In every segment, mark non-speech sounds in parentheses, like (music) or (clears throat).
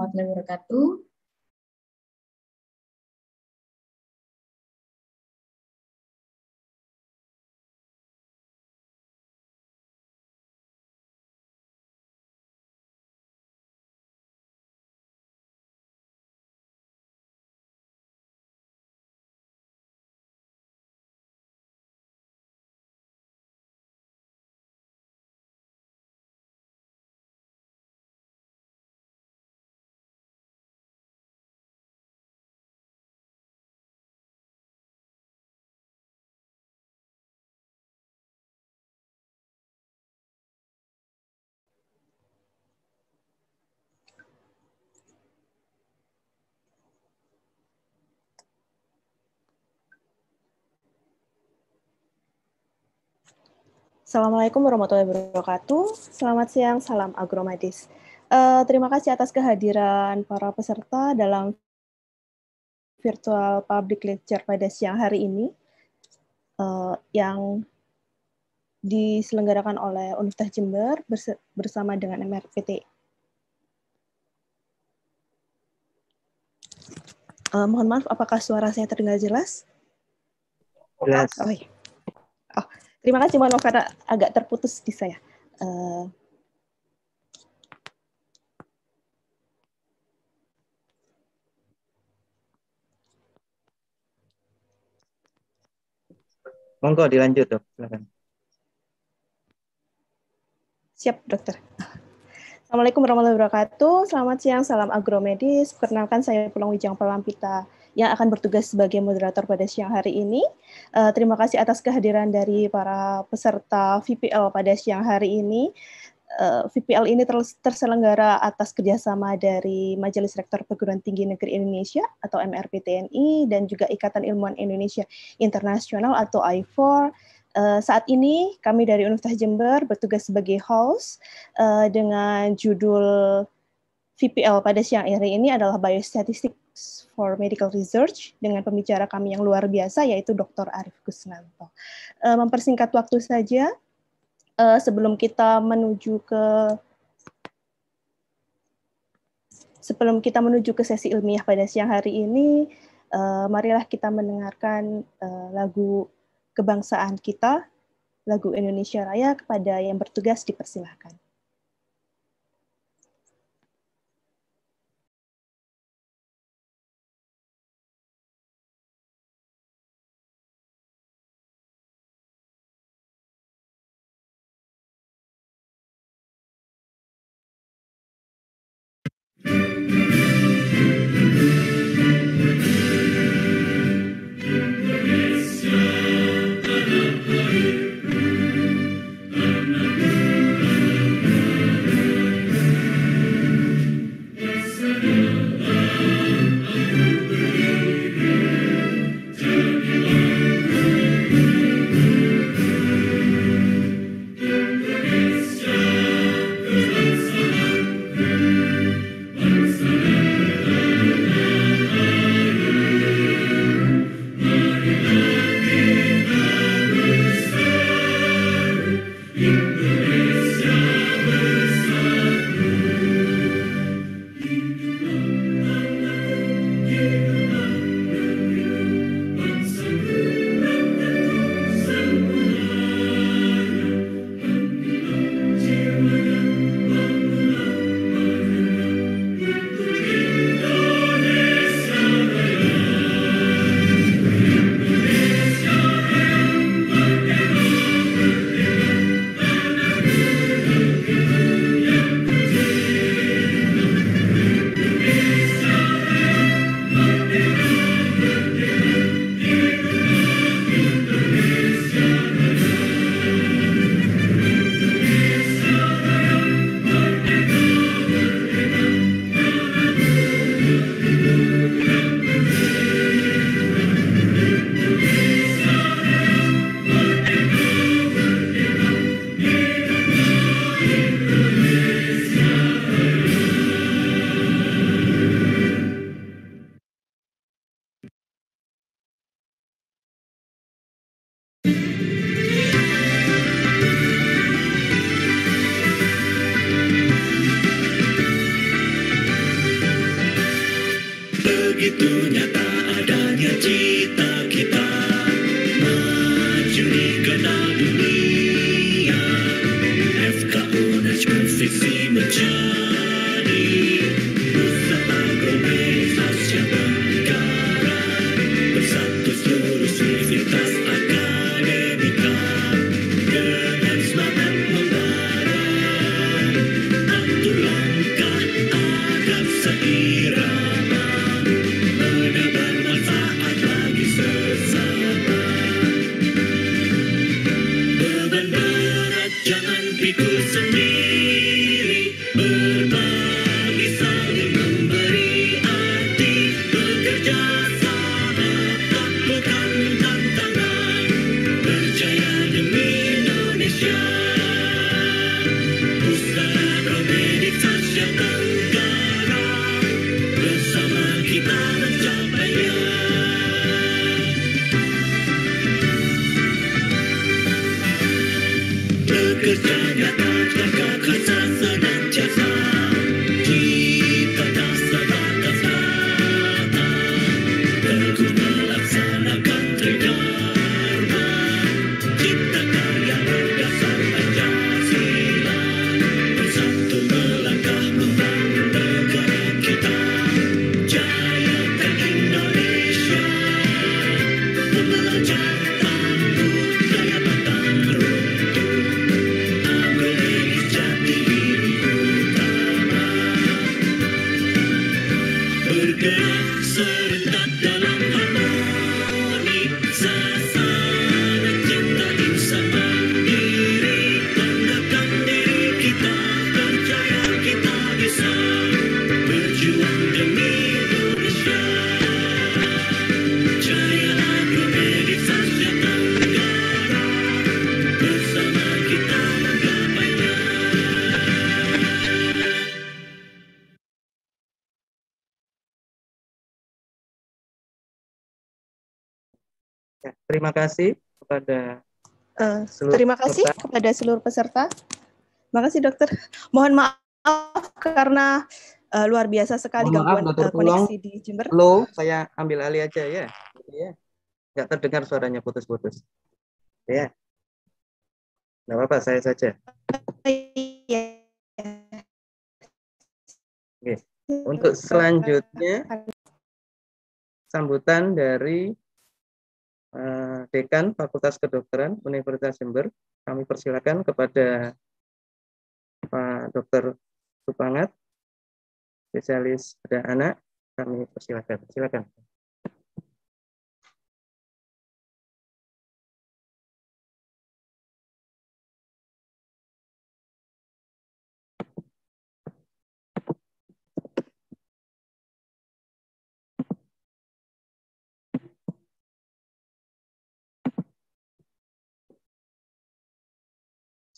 warahmatullahi wabarakatuh. Assalamualaikum warahmatullahi wabarakatuh. Selamat siang, salam agromatis. Uh, terima kasih atas kehadiran para peserta dalam virtual public lecture pada siang hari ini uh, yang diselenggarakan oleh Universitas Jember bersama dengan MRPT. Uh, eh, mohon maaf, apakah suara saya terdengar jelas? Jelas. Oh, iya. Terima kasih, mohon maaf karena agak terputus di saya. Uh, Monggo dilanjut dok, silakan. Siap dokter. Assalamualaikum warahmatullahi wabarakatuh. Selamat siang, salam agromedis. Perkenalkan saya Pulang Wijang Palampita yang akan bertugas sebagai moderator pada siang hari ini. Uh, terima kasih atas kehadiran dari para peserta VPL pada siang hari ini. Uh, eh, VPL ini terselenggara atas kerjasama dari Majelis Rektor Perguruan Tinggi Negeri Indonesia atau MRPTNI dan juga Ikatan Ilmuwan Indonesia Internasional atau I4. Uh, eh, saat ini kami dari Universitas Jember bertugas sebagai host uh, dengan judul VPL pada siang hari ini adalah Biostatistik for Medical Research dengan pembicara kami yang luar biasa yaitu Dr. Arif Gusnanto. Uh, mempersingkat waktu saja uh, sebelum kita menuju ke sebelum kita menuju ke sesi ilmiah pada siang hari ini, uh, marilah kita mendengarkan uh, lagu kebangsaan kita, lagu Indonesia Raya kepada yang bertugas dipersilahkan. terima kasih kepada uh, seluruh terima kasih peserta. kepada seluruh peserta. Terima kasih dokter. Mohon maaf karena uh, luar biasa sekali Mohon gangguan maaf, dokter, eh, koneksi di Jember. Lo, saya ambil alih aja ya. Ya, nggak terdengar suaranya putus-putus. Ya, nggak apa-apa, saya saja. Iya. Oke. Untuk selanjutnya sambutan dari Eh, Dekan Fakultas Kedokteran Universitas Jember. Kami persilakan kepada Pak Dr. Supangat, spesialis pada anak. Kami persilakan. Silakan.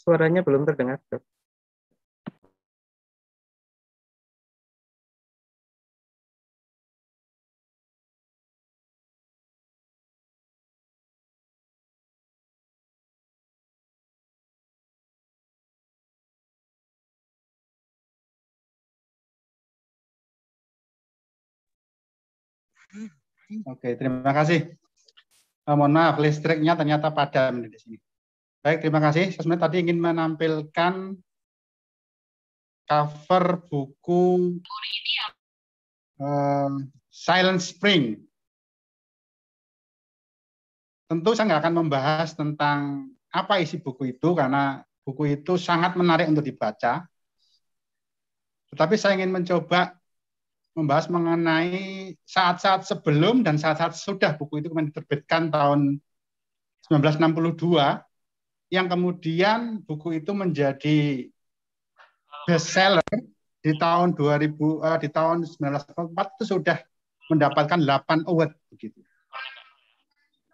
suaranya belum terdengar, Dok. Oke, terima kasih. Oh, mohon maaf, listriknya ternyata padam di sini. Baik, terima kasih. Saya sebenarnya tadi ingin menampilkan cover buku uh, Silent Spring. Tentu saya nggak akan membahas tentang apa isi buku itu karena buku itu sangat menarik untuk dibaca. Tetapi saya ingin mencoba membahas mengenai saat-saat sebelum dan saat-saat sudah buku itu kemudian diterbitkan tahun 1962 yang kemudian buku itu menjadi bestseller di tahun 2000 uh, eh, di tahun 1904 itu sudah mendapatkan 8 award begitu.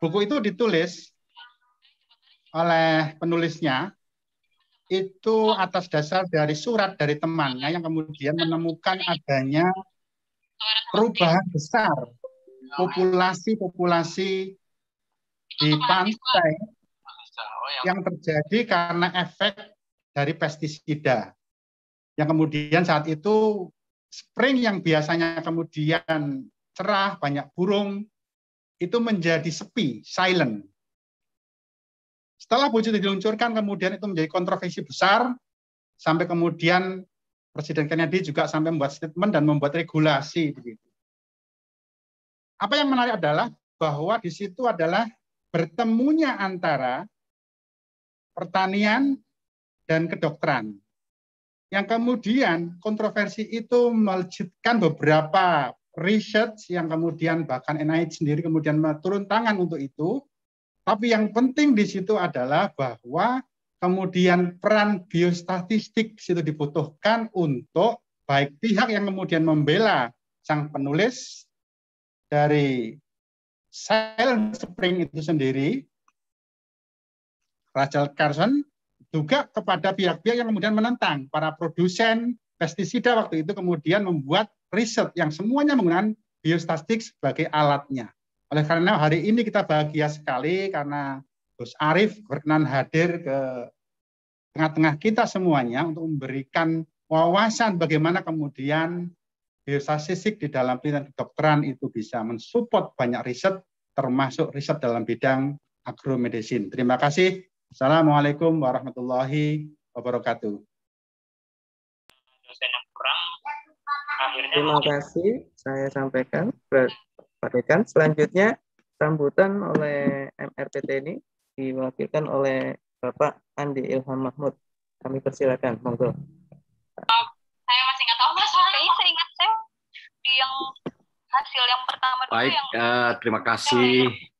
Buku itu ditulis oleh penulisnya itu atas dasar dari surat dari temannya yang kemudian menemukan adanya perubahan besar populasi-populasi di pantai yang... yang terjadi karena efek dari pestisida yang kemudian saat itu spring yang biasanya kemudian cerah, banyak burung, itu menjadi sepi, silent. Setelah bujur diluncurkan, kemudian itu menjadi kontroversi besar, sampai kemudian Presiden Kennedy juga sampai membuat statement dan membuat regulasi. Begitu. Apa yang menarik adalah bahwa di situ adalah bertemunya antara pertanian, dan kedokteran. Yang kemudian kontroversi itu melejitkan beberapa research yang kemudian bahkan NIH sendiri kemudian turun tangan untuk itu. Tapi yang penting di situ adalah bahwa kemudian peran biostatistik itu dibutuhkan untuk baik pihak yang kemudian membela sang penulis dari Silent spring itu sendiri Rachel Carson juga kepada pihak-pihak yang kemudian menentang para produsen pestisida waktu itu kemudian membuat riset yang semuanya menggunakan biostatistik sebagai alatnya. Oleh karena hari ini kita bahagia sekali karena Gus Arief berkenan hadir ke tengah-tengah kita semuanya untuk memberikan wawasan bagaimana kemudian biostatistik di dalam penelitian kedokteran itu bisa mensupport banyak riset termasuk riset dalam bidang agromedicine. Terima kasih Assalamualaikum warahmatullahi wabarakatuh. Dosen yang kurang, akhirnya... Terima kasih saya sampaikan. Sampaikan selanjutnya sambutan oleh MRPT ini diwakilkan oleh Bapak Andi Ilham Mahmud. Kami persilakan, monggo. Saya masih nggak tahu, mas. Kayaknya saya ingat saya di yang hasil yang pertama dulu Baik, yang... uh, terima kasih. Iya, iya.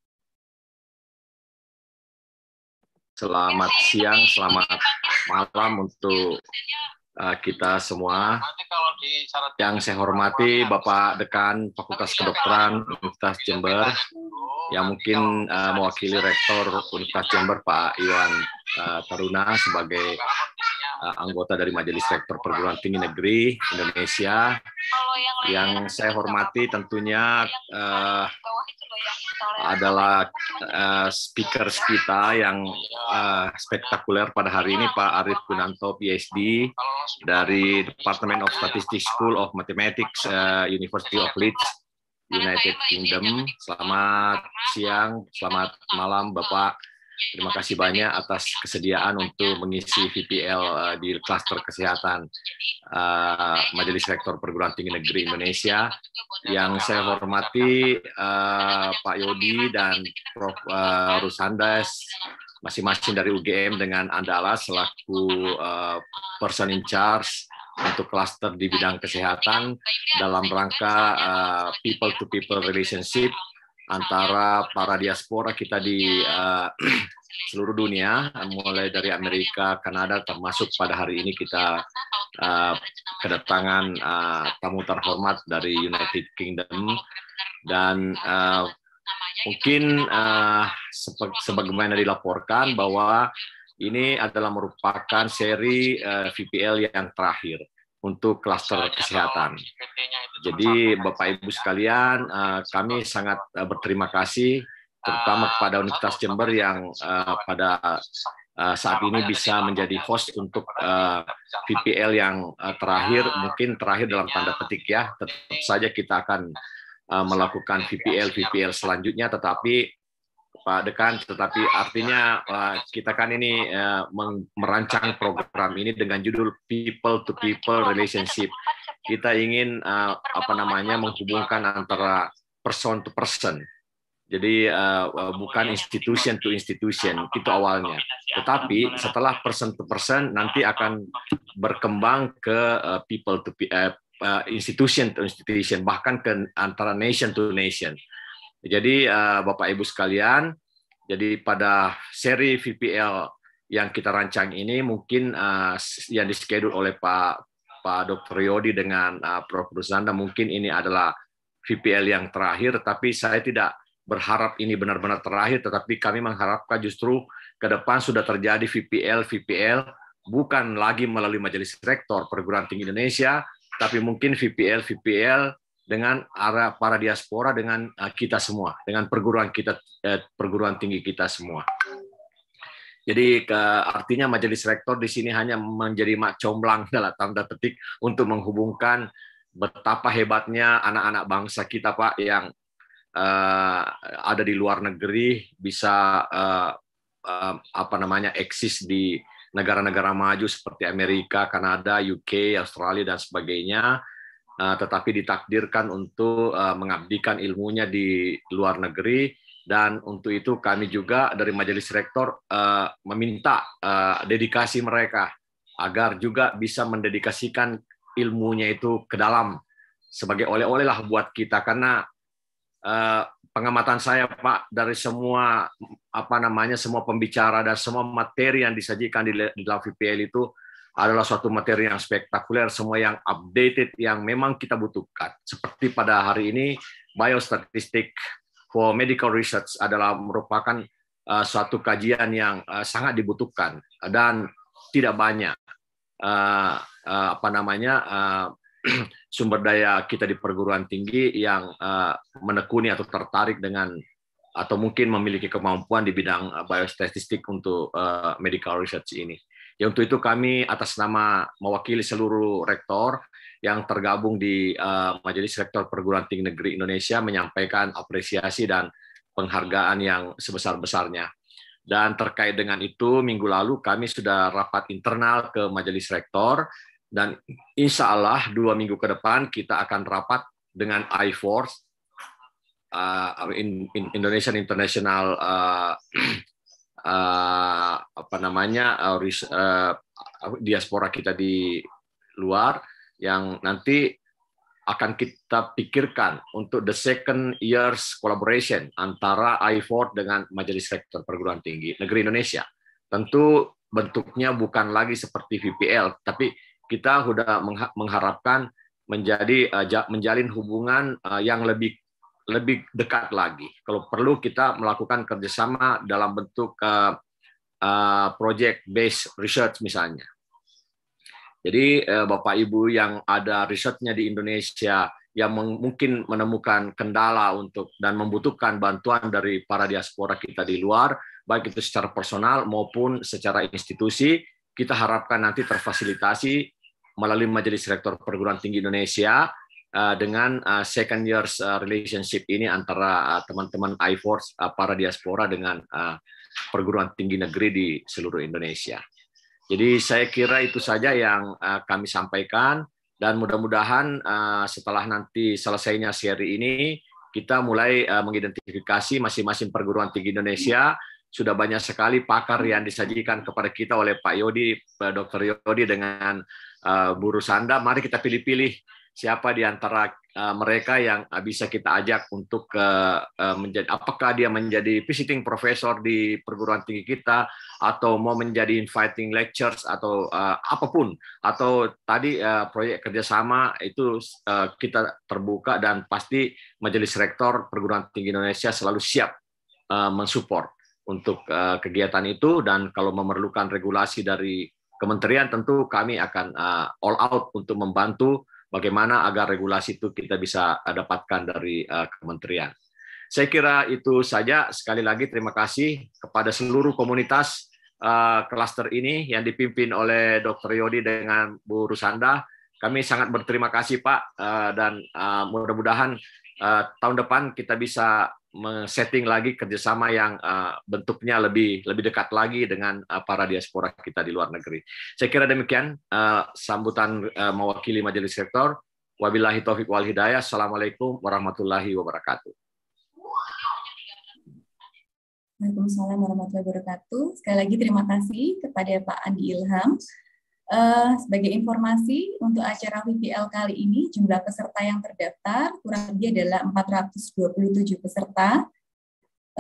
Selamat siang, selamat malam untuk uh, kita semua. Yang saya hormati Bapak Dekan Fakultas Kedokteran Universitas Jember, yang mungkin uh, mewakili Rektor Universitas Jember Pak Iwan uh, Taruna sebagai uh, anggota dari Majelis Rektor Perguruan Tinggi Negeri Indonesia. Yang saya hormati tentunya uh, adalah uh, speakers kita yang uh, spektakuler pada hari ini Pak Arif Gunanto PhD dari Department of Statistics School of Mathematics uh, University of Leeds United Kingdom. Selamat siang, selamat malam Bapak Terima kasih banyak atas kesediaan untuk mengisi VPL eh, di kluster kesehatan eh, Majelis Rektor Perguruan Tinggi Negeri Indonesia. Yang saya hormati eh, Pak Yodi dan Prof. Rusandes, masing-masing dari UGM dengan Andala selaku person in charge untuk kluster di bidang kesehatan dalam rangka people-to-people -people relationship antara para diaspora kita di uh, (clears throat) seluruh dunia, mulai dari Amerika, Kanada, termasuk pada hari ini kita uh, kedatangan uh, tamu terhormat dari United Kingdom dan uh, mungkin uh, sebagaimana dilaporkan bahwa ini adalah merupakan seri uh, VPL yang terakhir untuk klaster kesehatan. Jadi Bapak Ibu ya, sekalian, eh, kami sangat eh, berterima kasih terutama eh, kepada Universitas Jember yang pada saat ini ya, bisa menjadi host untuk VPL yang terakhir, ya, mungkin terakhir dalam tanda petik ya. Tetap saja kita akan melakukan VPL VPL selanjutnya, tetapi Pak Dekan, tetapi artinya eh, kita kan ini eh, merancang program ini dengan judul People to People Relationship. Kita ingin eh, apa namanya menghubungkan antara person to person. Jadi uh, bukan institution to institution itu awalnya. Tetapi setelah person to person nanti akan berkembang ke uh, people to uh, institution to institution bahkan ke antara nation to nation. Jadi eh, Bapak Ibu sekalian, jadi pada seri VPL yang kita rancang ini mungkin eh, yang diskedul oleh Pak Pak Dr. Yodi dengan eh, Prof. Rusanda mungkin ini adalah VPL yang terakhir, tapi saya tidak berharap ini benar-benar terakhir, tetapi kami mengharapkan justru ke depan sudah terjadi VPL VPL bukan lagi melalui Majelis Rektor Perguruan Tinggi Indonesia, tapi mungkin VPL VPL dengan para diaspora dengan eh, kita semua, dengan perguruan kita eh, perguruan tinggi kita semua. Jadi ke, artinya majelis rektor di sini hanya menjadi mak comblang (laughs) dalam tanda petik untuk menghubungkan betapa hebatnya anak-anak bangsa kita Pak yang uh, ada di luar negeri bisa uh, uh, apa namanya eksis di negara-negara maju seperti Amerika, Kanada, UK, Australia dan sebagainya Ah, tetapi ditakdirkan untuk ah, mengabdikan ilmunya di luar negeri dan untuk itu kami juga dari Majelis Rektor ah, meminta dedikasi mereka agar juga bisa mendedikasikan ilmunya itu ke dalam sebagai oleh-oleh lah buat kita karena eh, pengamatan saya Pak dari semua apa namanya semua pembicara dan semua materi yang disajikan di, di dalam VPL itu adalah suatu materi yang spektakuler, semua yang updated yang memang kita butuhkan. Seperti pada hari ini, biostatistik for medical research adalah merupakan uh, suatu kajian yang uh, sangat dibutuhkan dan tidak banyak uh, uh, apa namanya uh, (clears throat) sumber daya kita di perguruan tinggi yang uh, menekuni atau tertarik dengan atau mungkin memiliki kemampuan di bidang biostatistik untuk uh, medical research ini. Ya untuk itu kami atas nama mewakili seluruh rektor yang tergabung di uh, Majelis Rektor Perguruan Tinggi Negeri Indonesia menyampaikan apresiasi dan penghargaan yang sebesar-besarnya. Dan terkait dengan itu, minggu lalu kami sudah rapat internal ke Majelis Rektor, dan insya Allah dua minggu ke depan kita akan rapat dengan iForce, uh, Indonesian International uh, uh, apa namanya uh, uh, diaspora kita di luar yang nanti akan kita pikirkan untuk the second years collaboration antara IFOR dengan Majelis Rektor Perguruan Tinggi Negeri Indonesia. Tentu bentuknya bukan lagi seperti VPL, tapi kita sudah mengharapkan menjadi menjalin hubungan yang lebih lebih dekat lagi. Kalau perlu kita melakukan kerjasama dalam bentuk uh, uh, project based research misalnya. Jadi uh, Bapak Ibu yang ada risetnya di Indonesia yang mungkin menemukan kendala untuk dan membutuhkan bantuan dari para diaspora kita di luar, baik itu secara personal maupun secara institusi, kita harapkan nanti terfasilitasi melalui Majelis Rektor Perguruan Tinggi Indonesia Eh, dengan eh, second years eh, relationship ini antara teman-teman iForce para diaspora dengan perguruan tinggi negeri di seluruh Indonesia. Jadi saya kira itu saja yang kami sampaikan dan mudah-mudahan setelah nanti selesainya seri ini kita mulai mengidentifikasi masing-masing perguruan tinggi Indonesia sudah banyak sekali pakar yang disajikan kepada kita oleh Pak Yodi, Pak Dr. Yodi dengan Bu Rusanda. Mari kita pilih-pilih siapa di antara eh, mereka yang eh, bisa kita ajak untuk eh, menjadi apakah dia menjadi visiting professor di perguruan tinggi kita atau mau menjadi inviting lectures atau apapun atau tadi uh, proyek kerjasama itu kita terbuka dan pasti majelis rektor perguruan tinggi Indonesia selalu siap mensupport untuk kegiatan itu dan kalau memerlukan regulasi dari kementerian tentu kami akan all out untuk membantu bagaimana agar regulasi itu kita bisa eh, dapatkan dari eh, kementerian. Saya kira itu saja. Sekali lagi terima kasih kepada seluruh komunitas eh, klaster ini yang dipimpin oleh Dr. Yodi dengan Bu Rusanda. Kami sangat berterima kasih Pak dan mudah-mudahan tahun depan kita bisa men-setting lagi kerjasama yang uh, bentuknya lebih lebih dekat lagi dengan uh, para diaspora kita di luar negeri. Saya kira demikian uh, sambutan uh, mewakili Majelis sektor. Wabillahi taufik wal hidayah. Assalamualaikum warahmatullahi wabarakatuh. Waalaikumsalam warahmatullahi wabarakatuh. Sekali lagi terima kasih kepada Pak Andi Ilham Uh, sebagai informasi untuk acara WPL kali ini jumlah peserta yang terdaftar kurang lebih adalah 427 peserta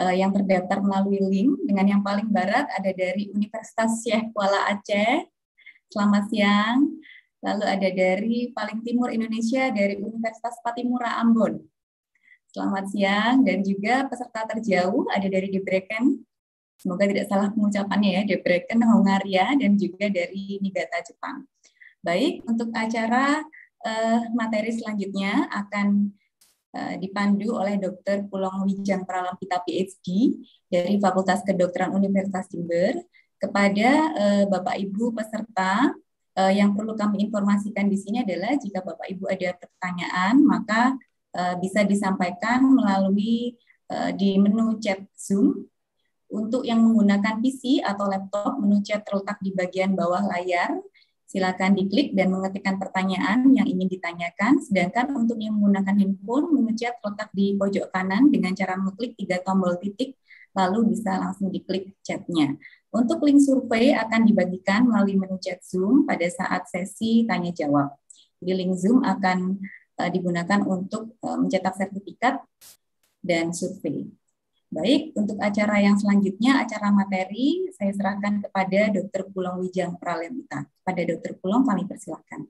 uh, yang terdaftar melalui link dengan yang paling barat ada dari Universitas Syekh Kuala Aceh. Selamat siang. Lalu ada dari paling timur Indonesia dari Universitas Patimura Ambon. Selamat siang dan juga peserta terjauh ada dari Debrecen semoga tidak salah pengucapannya ya, Debreken Hongaria dan juga dari Niigata Jepang. Baik, untuk acara eh, materi selanjutnya akan eh, dipandu oleh Dr. Pulong Wijang Pralampita PhD dari Fakultas Kedokteran Universitas Jember kepada eh, Bapak Ibu peserta uh, yang perlu kami informasikan di sini adalah jika Bapak Ibu ada pertanyaan maka uh, bisa disampaikan melalui uh, di menu chat Zoom untuk yang menggunakan PC atau laptop, menu chat terletak di bagian bawah layar. Silakan diklik dan mengetikkan pertanyaan yang ingin ditanyakan. Sedangkan untuk yang menggunakan handphone, menu chat terletak di pojok kanan dengan cara mengklik tiga tombol titik, lalu bisa langsung diklik chatnya. Untuk link survei akan dibagikan melalui menu chat Zoom pada saat sesi tanya-jawab. Di link Zoom akan eh, digunakan untuk eh, mencetak sertifikat dan survei. Baik, untuk acara yang selanjutnya, acara materi, saya serahkan kepada Dr. Pulong Wijang Pralembita. Pada Dr. Pulong, kami persilahkan.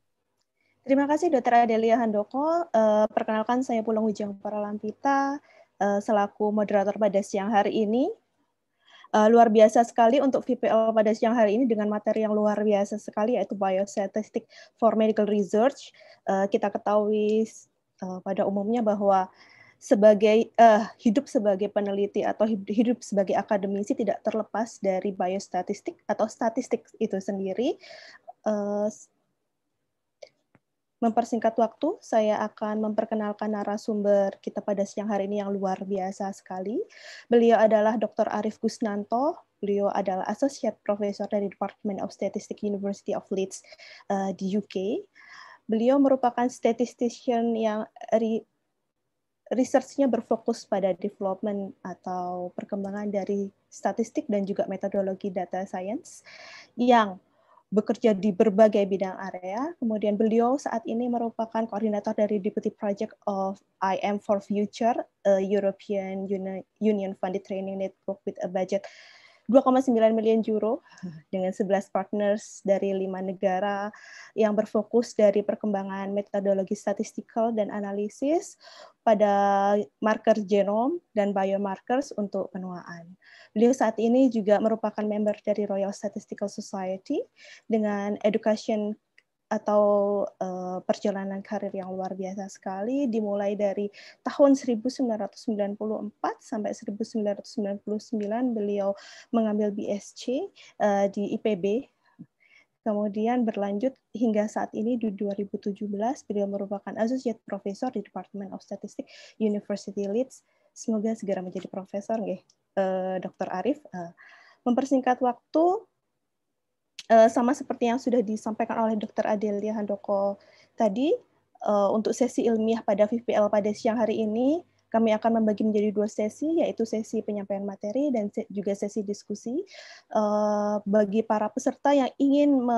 Terima kasih Dr. Adelia Handoko. Eh, perkenalkan, saya Pulong Wijang Pralembita, eh, selaku moderator pada siang hari ini. Eh, luar biasa sekali untuk VPL pada siang hari ini dengan materi yang luar biasa sekali, yaitu biostatistik for Medical Research. kita ketahui pada umumnya bahwa sebagai uh, hidup sebagai peneliti atau hidup sebagai akademisi tidak terlepas dari biostatistik atau statistik itu sendiri. Uh, mempersingkat waktu, saya akan memperkenalkan narasumber kita pada siang hari ini yang luar biasa sekali. Beliau adalah Dr. Arif Gusnanto, Beliau adalah Associate Professor dari Department of Statistics University of Leeds uh, di UK. Beliau merupakan statistician yang researchnya berfokus pada development atau perkembangan dari statistik dan juga metodologi data science yang bekerja di berbagai bidang area. Kemudian beliau saat ini merupakan koordinator dari Deputy Project of IM for Future, a European Union Funded Training Network with a budget 2,9 miliar euro dengan 11 partners dari lima negara yang berfokus dari perkembangan metodologi statistikal dan analisis pada marker genom dan biomarkers untuk penuaan. Beliau saat ini juga merupakan member dari Royal Statistical Society dengan Education atau uh, perjalanan karir yang luar biasa sekali dimulai dari tahun 1994 sampai 1999 beliau mengambil BSc uh, eh, di IPB kemudian berlanjut hingga saat ini di 2017 beliau merupakan associate professor di Department of Statistics University Leeds semoga segera menjadi profesor nggih uh, eh, Dr. Arif uh, mempersingkat waktu Eh, sama seperti yang sudah disampaikan oleh Dr. Adelia Handoko tadi, uh, untuk sesi ilmiah pada VPL pada siang hari ini, kami akan membagi menjadi dua sesi, yaitu sesi penyampaian materi dan se juga sesi diskusi. Uh, bagi para peserta yang ingin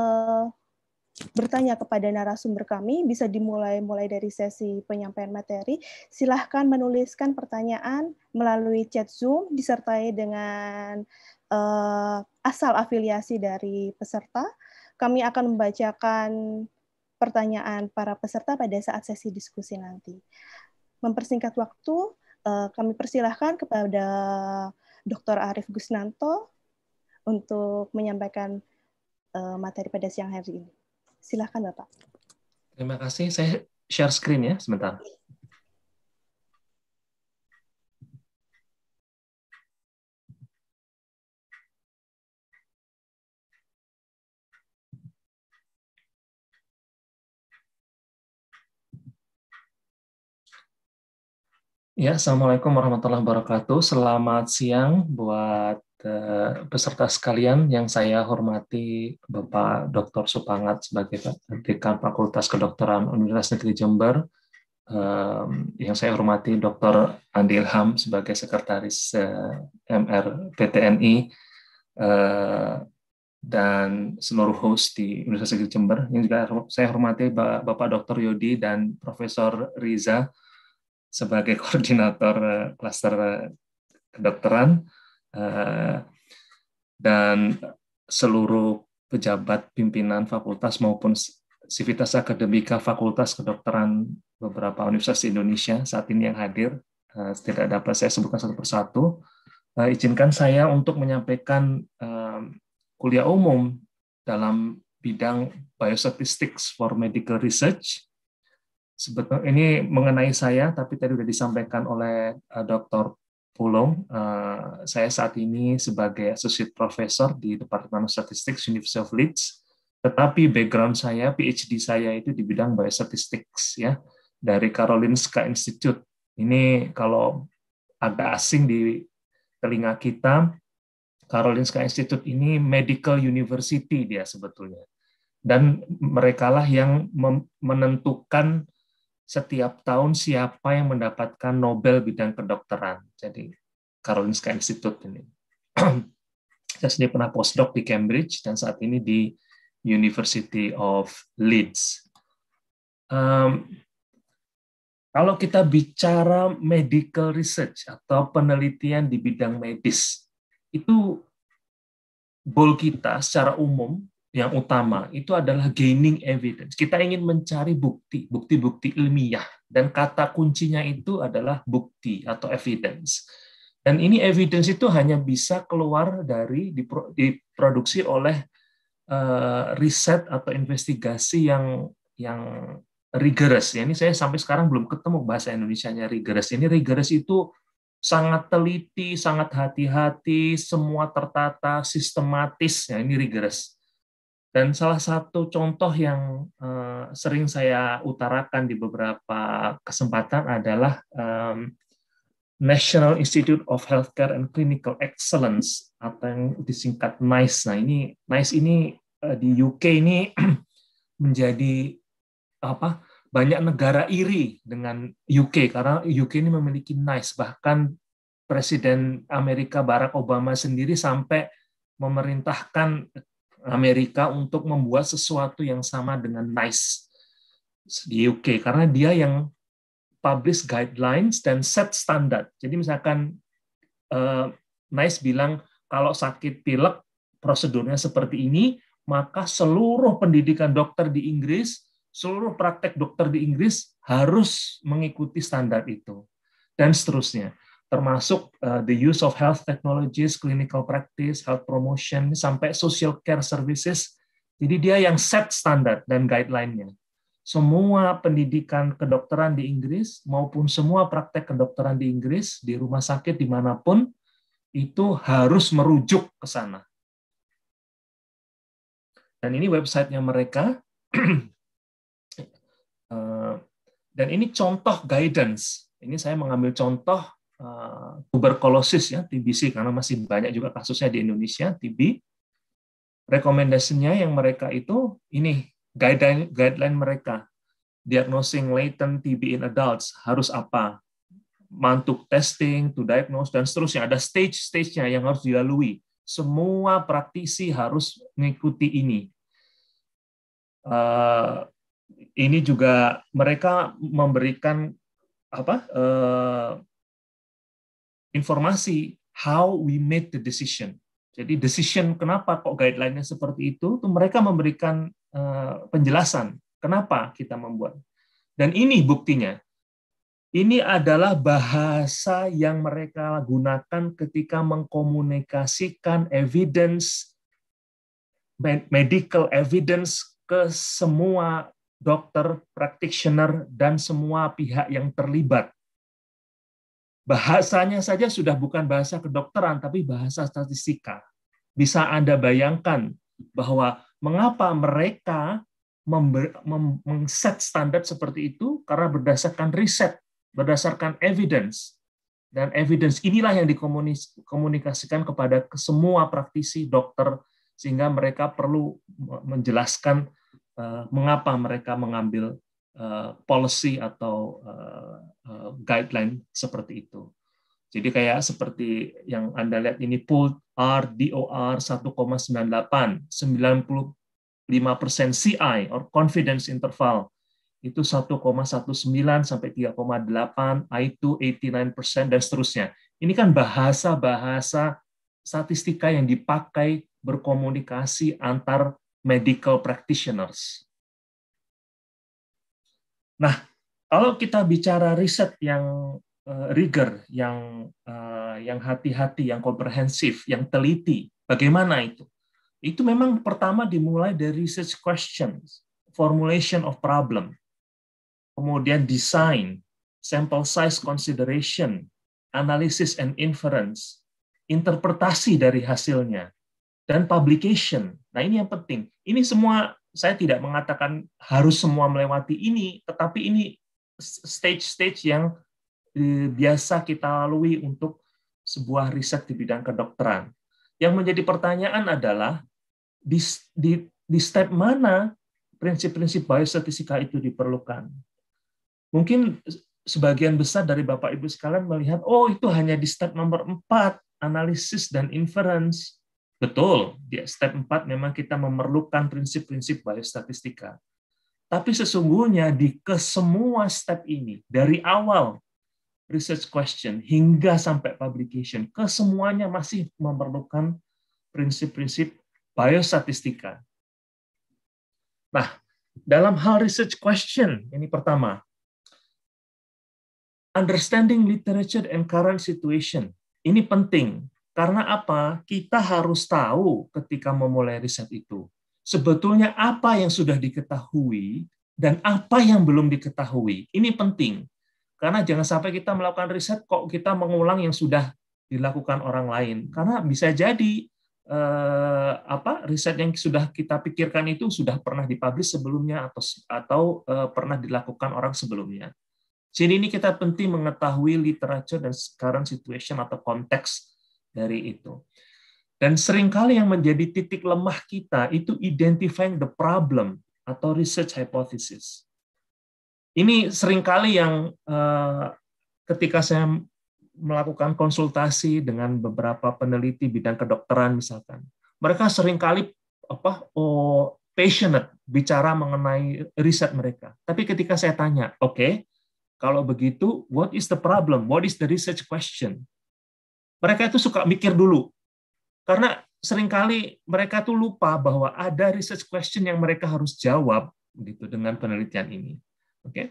bertanya kepada narasumber kami bisa dimulai mulai dari sesi penyampaian materi. Silahkan menuliskan pertanyaan melalui chat Zoom disertai dengan Eh, asal afiliasi dari peserta. Kami akan membacakan pertanyaan para peserta pada saat sesi diskusi nanti. Mempersingkat waktu, eh, kami persilahkan kepada Dr. Arief Gusnanto untuk menyampaikan eh, materi pada siang hari ini. Silahkan Bapak. Terima kasih. Saya share screen ya sebentar. Ya, Assalamualaikum warahmatullahi wabarakatuh. Selamat siang buat uh, peserta sekalian yang saya hormati Bapak Dr. Supangat sebagai Dekan Fakultas Kedokteran Universitas Negeri Jember, um, yang saya hormati Dr. Andi Ilham sebagai Sekretaris uh, eh, MR PTNI, uh, eh, dan seluruh host di Universitas Negeri Jember, yang juga saya hormati Bapak Dr. Yodi dan Profesor Riza, sebagai (laughs) koordinator kluster eh, klaster eh, kedokteran eh, dan seluruh pejabat pimpinan fakultas maupun sivitas akademika fakultas kedokteran beberapa universitas di Indonesia saat ini yang hadir tidak dapat saya sebutkan satu persatu izinkan saya untuk menyampaikan kuliah umum dalam bidang biostatistics for medical research sebetulnya ini mengenai saya, tapi tadi sudah disampaikan oleh uh, eh, Dr. Pulung. Uh, saya saat ini sebagai Associate Professor di Departemen Statistik University of Leeds, tetapi background saya, PhD saya itu di bidang biostatistics ya dari Karolinska Institute. Ini kalau agak asing di telinga kita, Karolinska Institute ini medical university dia sebetulnya. Dan merekalah yang menentukan setiap tahun siapa yang mendapatkan Nobel bidang kedokteran. Jadi Karolinska Institute ini. (clears throat) Saya sendiri pernah postdoc di Cambridge dan saat ini di University of Leeds. Um, kalau kita bicara medical research atau penelitian di bidang medis, itu goal kita secara umum yang utama itu adalah gaining evidence. Kita ingin mencari bukti, bukti-bukti ilmiah. Dan kata kuncinya itu adalah bukti atau evidence. Dan ini evidence itu hanya bisa keluar dari diproduksi oleh uh, riset atau investigasi yang yang rigorous. Ya, ini saya sampai sekarang belum ketemu bahasa Indonesia nya rigorous. Ini rigorous itu sangat teliti, sangat hati-hati, semua tertata, sistematis. Ya, ini rigorous dan salah satu contoh yang eh, sering saya utarakan di beberapa kesempatan adalah National Institute of Healthcare and Clinical Excellence atau yang disingkat NICE. Nah ini NICE ini eh, di UK ini (clears throat) menjadi apa banyak negara iri dengan UK karena UK ini memiliki NICE bahkan Presiden Amerika Barack Obama sendiri sampai memerintahkan Amerika untuk membuat sesuatu yang sama dengan NICE di UK karena dia yang publish guidelines dan set standar. Jadi misalkan uh, NICE bilang kalau sakit pilek prosedurnya seperti ini, maka seluruh pendidikan dokter di Inggris, seluruh praktek dokter di Inggris harus mengikuti standar itu dan seterusnya termasuk uh, the use of health technologies, clinical practice, health promotion, sampai social care services. Jadi dia yang set standar dan guideline-nya. Semua pendidikan kedokteran di Inggris maupun semua praktek kedokteran di Inggris di rumah sakit dimanapun itu harus merujuk ke sana. Dan ini websitenya mereka. (clears throat) Eh, dan ini contoh guidance. Ini saya mengambil contoh Eh, tuberkulosis ya TBC karena masih banyak juga kasusnya di Indonesia TB rekomendasinya yang mereka itu ini guideline guideline mereka diagnosing latent TB in adults harus apa mantuk testing to diagnose dan seterusnya ada stage stage-nya yang harus dilalui semua praktisi harus mengikuti ini uh, ini juga mereka memberikan apa uh, informasi how we made the decision. Jadi decision kenapa kok guideline-nya seperti itu, itu mereka memberikan eh, penjelasan kenapa kita membuat. Dan ini buktinya. Ini adalah bahasa yang mereka gunakan ketika mengkomunikasikan evidence medical evidence ke semua dokter, practitioner, dan semua pihak yang terlibat. Bahasanya saja sudah bukan bahasa kedokteran, tapi bahasa statistika. Bisa Anda bayangkan bahwa mengapa mereka mengset standar seperti itu karena berdasarkan riset, berdasarkan evidence. Dan evidence inilah yang dikomunikasikan kepada semua praktisi dokter sehingga mereka perlu menjelaskan eh, mengapa mereka mengambil Eh, policy atau uh, uh, guideline seperti itu. Jadi kayak seperti yang Anda lihat ini pool R DOR 1,98, 95% CI or confidence interval itu 1,19 sampai 3,8, I2 89% dan seterusnya. Ini kan bahasa-bahasa statistika yang dipakai berkomunikasi antar medical practitioners. Nah, kalau kita bicara riset yang eh, rigor, yang eh, yang hati-hati, yang komprehensif, yang teliti, bagaimana itu? Itu memang pertama dimulai dari research questions, formulation of problem, kemudian design, sample size consideration, analysis and inference, interpretasi dari hasilnya, dan publication. Nah, ini yang penting. Ini semua saya tidak mengatakan harus semua melewati ini, tetapi ini stage-stage yang eh, biasa kita lalui untuk sebuah riset di bidang kedokteran. Yang menjadi pertanyaan adalah di, di, di step mana prinsip-prinsip biostatistika itu diperlukan. Mungkin sebagian besar dari Bapak Ibu sekalian melihat, oh itu hanya di step nomor 4, analisis dan inference. Betul, di step 4 memang kita memerlukan prinsip-prinsip statistika. Tapi sesungguhnya di kesemua step ini, dari awal research question hingga sampai publication, kesemuanya masih memerlukan prinsip-prinsip biostatistika. Nah, dalam hal research question, ini pertama, understanding literature and current situation. Ini penting karena apa? Kita harus tahu ketika memulai riset itu. Sebetulnya apa yang sudah diketahui dan apa yang belum diketahui. Ini penting. Karena jangan sampai kita melakukan riset kok kita mengulang yang sudah dilakukan orang lain. Karena bisa jadi eh, apa riset yang sudah kita pikirkan itu sudah pernah dipublish sebelumnya atau atau eh, pernah dilakukan orang sebelumnya. Jadi ini kita penting mengetahui literatur dan current situation atau konteks dari itu. Dan seringkali yang menjadi titik lemah kita itu identifying the problem atau research hypothesis. Ini seringkali yang eh, ketika saya melakukan konsultasi dengan beberapa peneliti bidang kedokteran misalkan, mereka seringkali apa oh, passionate bicara mengenai riset mereka. Tapi ketika saya tanya, oke, okay, kalau begitu, what is the problem? What is the research question? mereka itu suka mikir dulu. Karena seringkali mereka tuh lupa bahwa ada research question yang mereka harus jawab gitu dengan penelitian ini. Oke. Okay?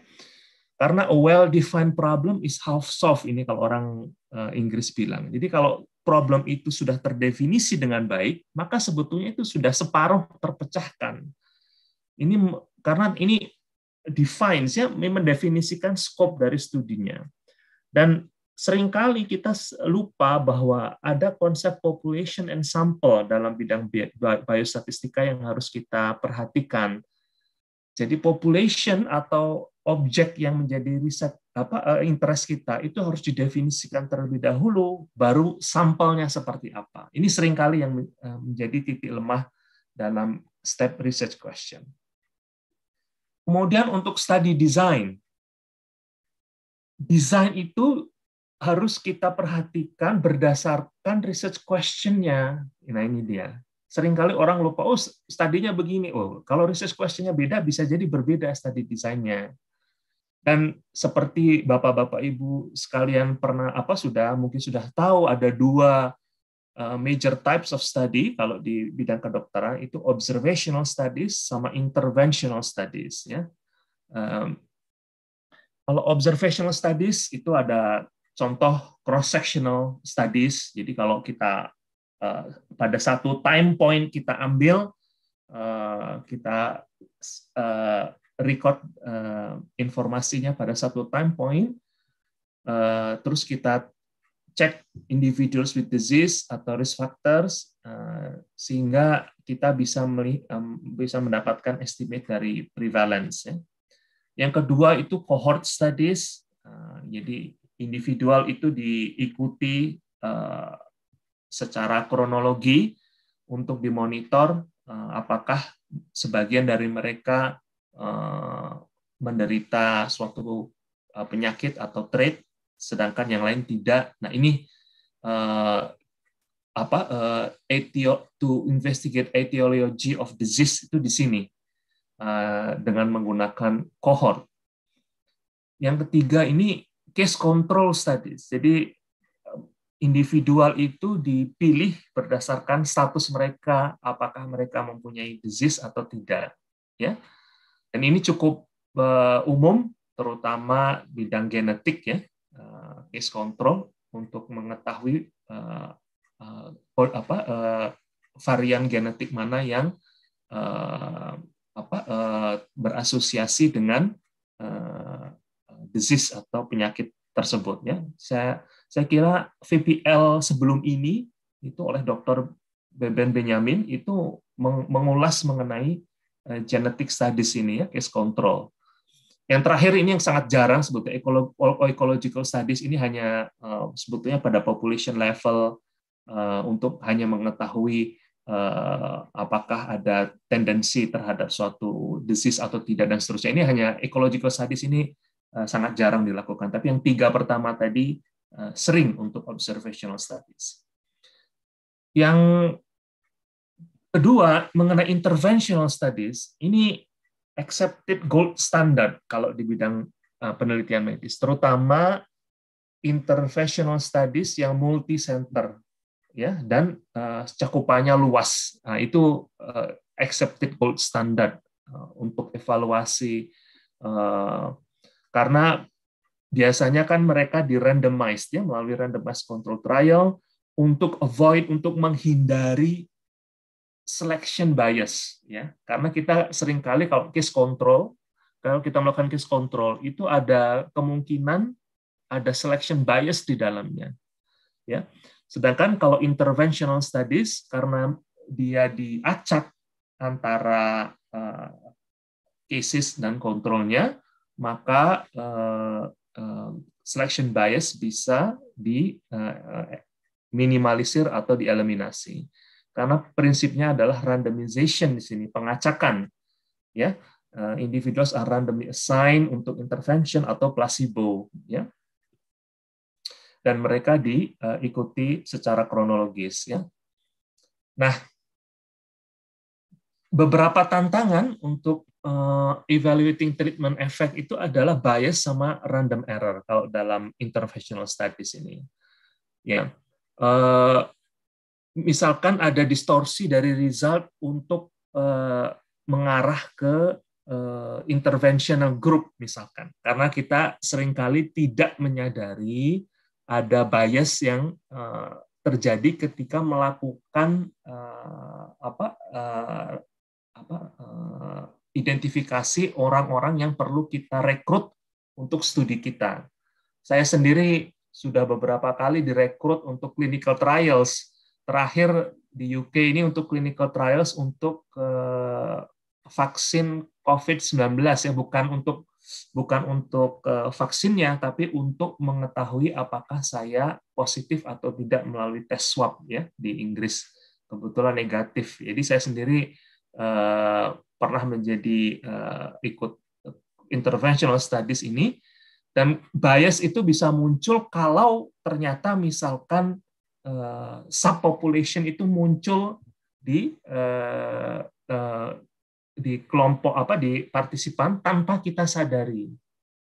Karena a well-defined problem is half solved ini kalau orang uh, Inggris bilang. Jadi kalau problem itu sudah terdefinisi dengan baik, maka sebetulnya itu sudah separuh terpecahkan. Ini karena ini defines ya mendefinisikan scope dari studinya. Dan seringkali kita lupa bahwa ada konsep population and sample dalam bidang biostatistika yang harus kita perhatikan. Jadi population atau objek yang menjadi riset apa eh, interest kita itu harus didefinisikan terlebih dahulu baru sampelnya seperti apa. Ini seringkali yang eh, menjadi titik lemah dalam step research question. Kemudian untuk study design. Design itu harus kita perhatikan berdasarkan research questionnya Nah ini dia. Seringkali orang lupa, oh studinya begini, oh kalau research questionnya beda bisa jadi berbeda study desainnya. Dan seperti bapak-bapak ibu sekalian pernah apa sudah mungkin sudah tahu ada dua eh, major types of study kalau di bidang kedokteran itu observational studies sama interventional studies ya. kalau observational studies itu ada contoh cross sectional studies. Jadi kalau kita uh, pada satu time point kita ambil uh, kita uh, record uh, informasinya pada satu time point uh, terus kita cek individuals with disease atau risk factors uh, sehingga kita bisa meli, um, bisa mendapatkan estimate dari prevalence ya. Yang kedua itu cohort studies. Uh, jadi individual itu diikuti eh, secara kronologi untuk dimonitor eh, apakah sebagian dari mereka eh, menderita suatu penyakit atau trait sedangkan yang lain tidak. Nah, ini apa etio, to investigate etiology of disease itu di sini dengan menggunakan cohort. Yang ketiga ini case control studies. Jadi individual itu dipilih berdasarkan status mereka, apakah mereka mempunyai disease atau tidak, ya. Dan ini cukup eh, umum, terutama bidang genetik ya, eh, case control untuk mengetahui eh, apa varian genetik mana yang apa berasosiasi dengan disease atau penyakit tersebut ya. Saya saya kira VPL sebelum ini itu oleh Dr. Beben Benyamin itu mengulas mengenai eh, genetic studies ini ya case control. Yang terakhir ini yang sangat jarang sebetulnya ecological studies ini hanya eh, sebetulnya pada population level eh, untuk hanya mengetahui apakah ada tendensi terhadap suatu disease atau tidak dan seterusnya. Ini hanya ecological studies ini Eh, sangat jarang dilakukan. Tapi yang tiga pertama tadi eh, sering untuk observational studies. Yang kedua, mengenai interventional studies, ini accepted gold standard kalau di bidang eh, penelitian medis, terutama interventional studies yang multi-center ya dan uh, cakupannya luas. Nah, itu uh, accepted gold standard uh, untuk evaluasi uh, karena biasanya kan mereka di randomized ya melalui randomized control trial untuk avoid untuk menghindari selection bias ya karena kita seringkali kalau case control kalau kita melakukan case control itu ada kemungkinan ada selection bias di dalamnya ya sedangkan kalau interventional studies karena dia diacak antara uh, cases dan kontrolnya maka uh, uh, selection bias bisa diminimalisir eh, uh, atau dieliminasi. Karena prinsipnya adalah randomization di sini, pengacakan. Ya, uh, individuals are randomly assigned untuk intervention atau placebo. Ya, dan mereka diikuti secara kronologis. Ya, nah beberapa tantangan untuk uh, evaluating treatment effect itu adalah bias sama random error kalau dalam interventional studies ini. Ya, uh, misalkan ada distorsi dari result untuk uh, mengarah ke uh, interventional group misalkan, karena kita seringkali tidak menyadari ada bias yang uh, terjadi ketika melakukan uh, apa uh, apa identifikasi orang-orang yang perlu kita rekrut untuk studi kita. Saya sendiri sudah beberapa kali direkrut untuk clinical trials. Terakhir di UK ini untuk clinical trials untuk uh, vaksin COVID-19 ya, bukan untuk bukan untuk uh, vaksinnya tapi untuk mengetahui apakah saya positif atau tidak melalui tes swab ya di Inggris. Kebetulan negatif. Jadi saya sendiri Eh, pernah menjadi uh, ikut interventional studies ini dan bias itu bisa muncul kalau ternyata misalkan uh, subpopulation itu muncul di uh, uh, di kelompok apa di partisipan tanpa kita sadari.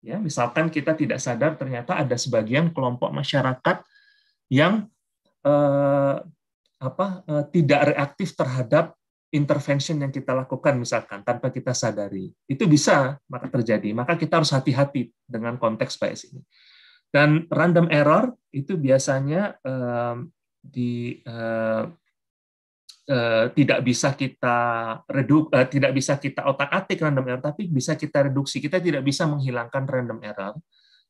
Ya, misalkan kita tidak sadar ternyata ada sebagian kelompok masyarakat yang uh, apa uh, tidak reaktif terhadap intervention yang kita lakukan misalkan tanpa kita sadari itu bisa maka terjadi maka kita harus hati-hati dengan konteks bias ini dan random error itu biasanya ehm, di uh, uh, tidak bisa kita reduk uh, eh, tidak bisa kita otak-atik random error tapi bisa kita reduksi kita tidak bisa menghilangkan random error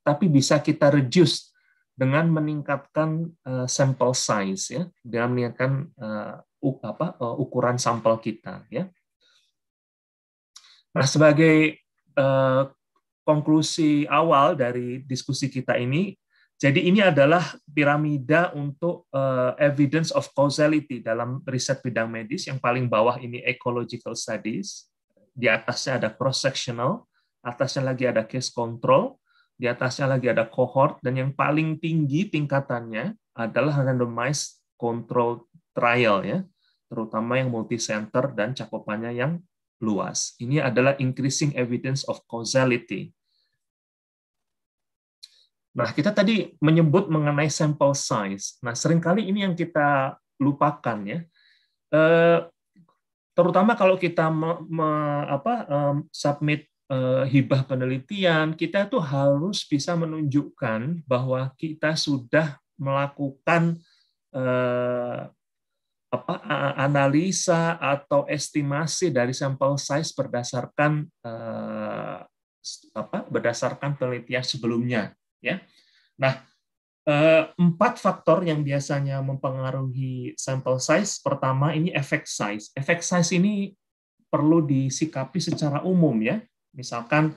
tapi bisa kita reduce dengan meningkatkan uh, sample size ya dengan meningkatkan uh, apa, e, ukuran sampel kita. Ya. Nah, sebagai eh, konklusi awal dari diskusi kita ini, jadi ini adalah piramida untuk eh, evidence of causality dalam riset bidang medis. Yang paling bawah ini ecological studies, di atasnya ada cross sectional, atasnya lagi ada case control, di atasnya lagi ada cohort, dan yang paling tinggi tingkatannya adalah randomized control trial ya terutama yang multi-center dan cakupannya yang luas. Ini adalah increasing evidence of causality. Nah, kita tadi menyebut mengenai sample size. Nah, seringkali ini yang kita lupakan ya. Eh, terutama kalau kita me, me, apa, um, submit uh, hibah penelitian, kita itu harus bisa menunjukkan bahwa kita sudah melakukan uh, apa analisa atau estimasi dari sampel size berdasarkan eh, apa berdasarkan penelitian sebelumnya ya. Nah, eh, empat faktor yang biasanya mempengaruhi sampel size pertama ini efek size. Efek size ini perlu disikapi secara umum ya. Misalkan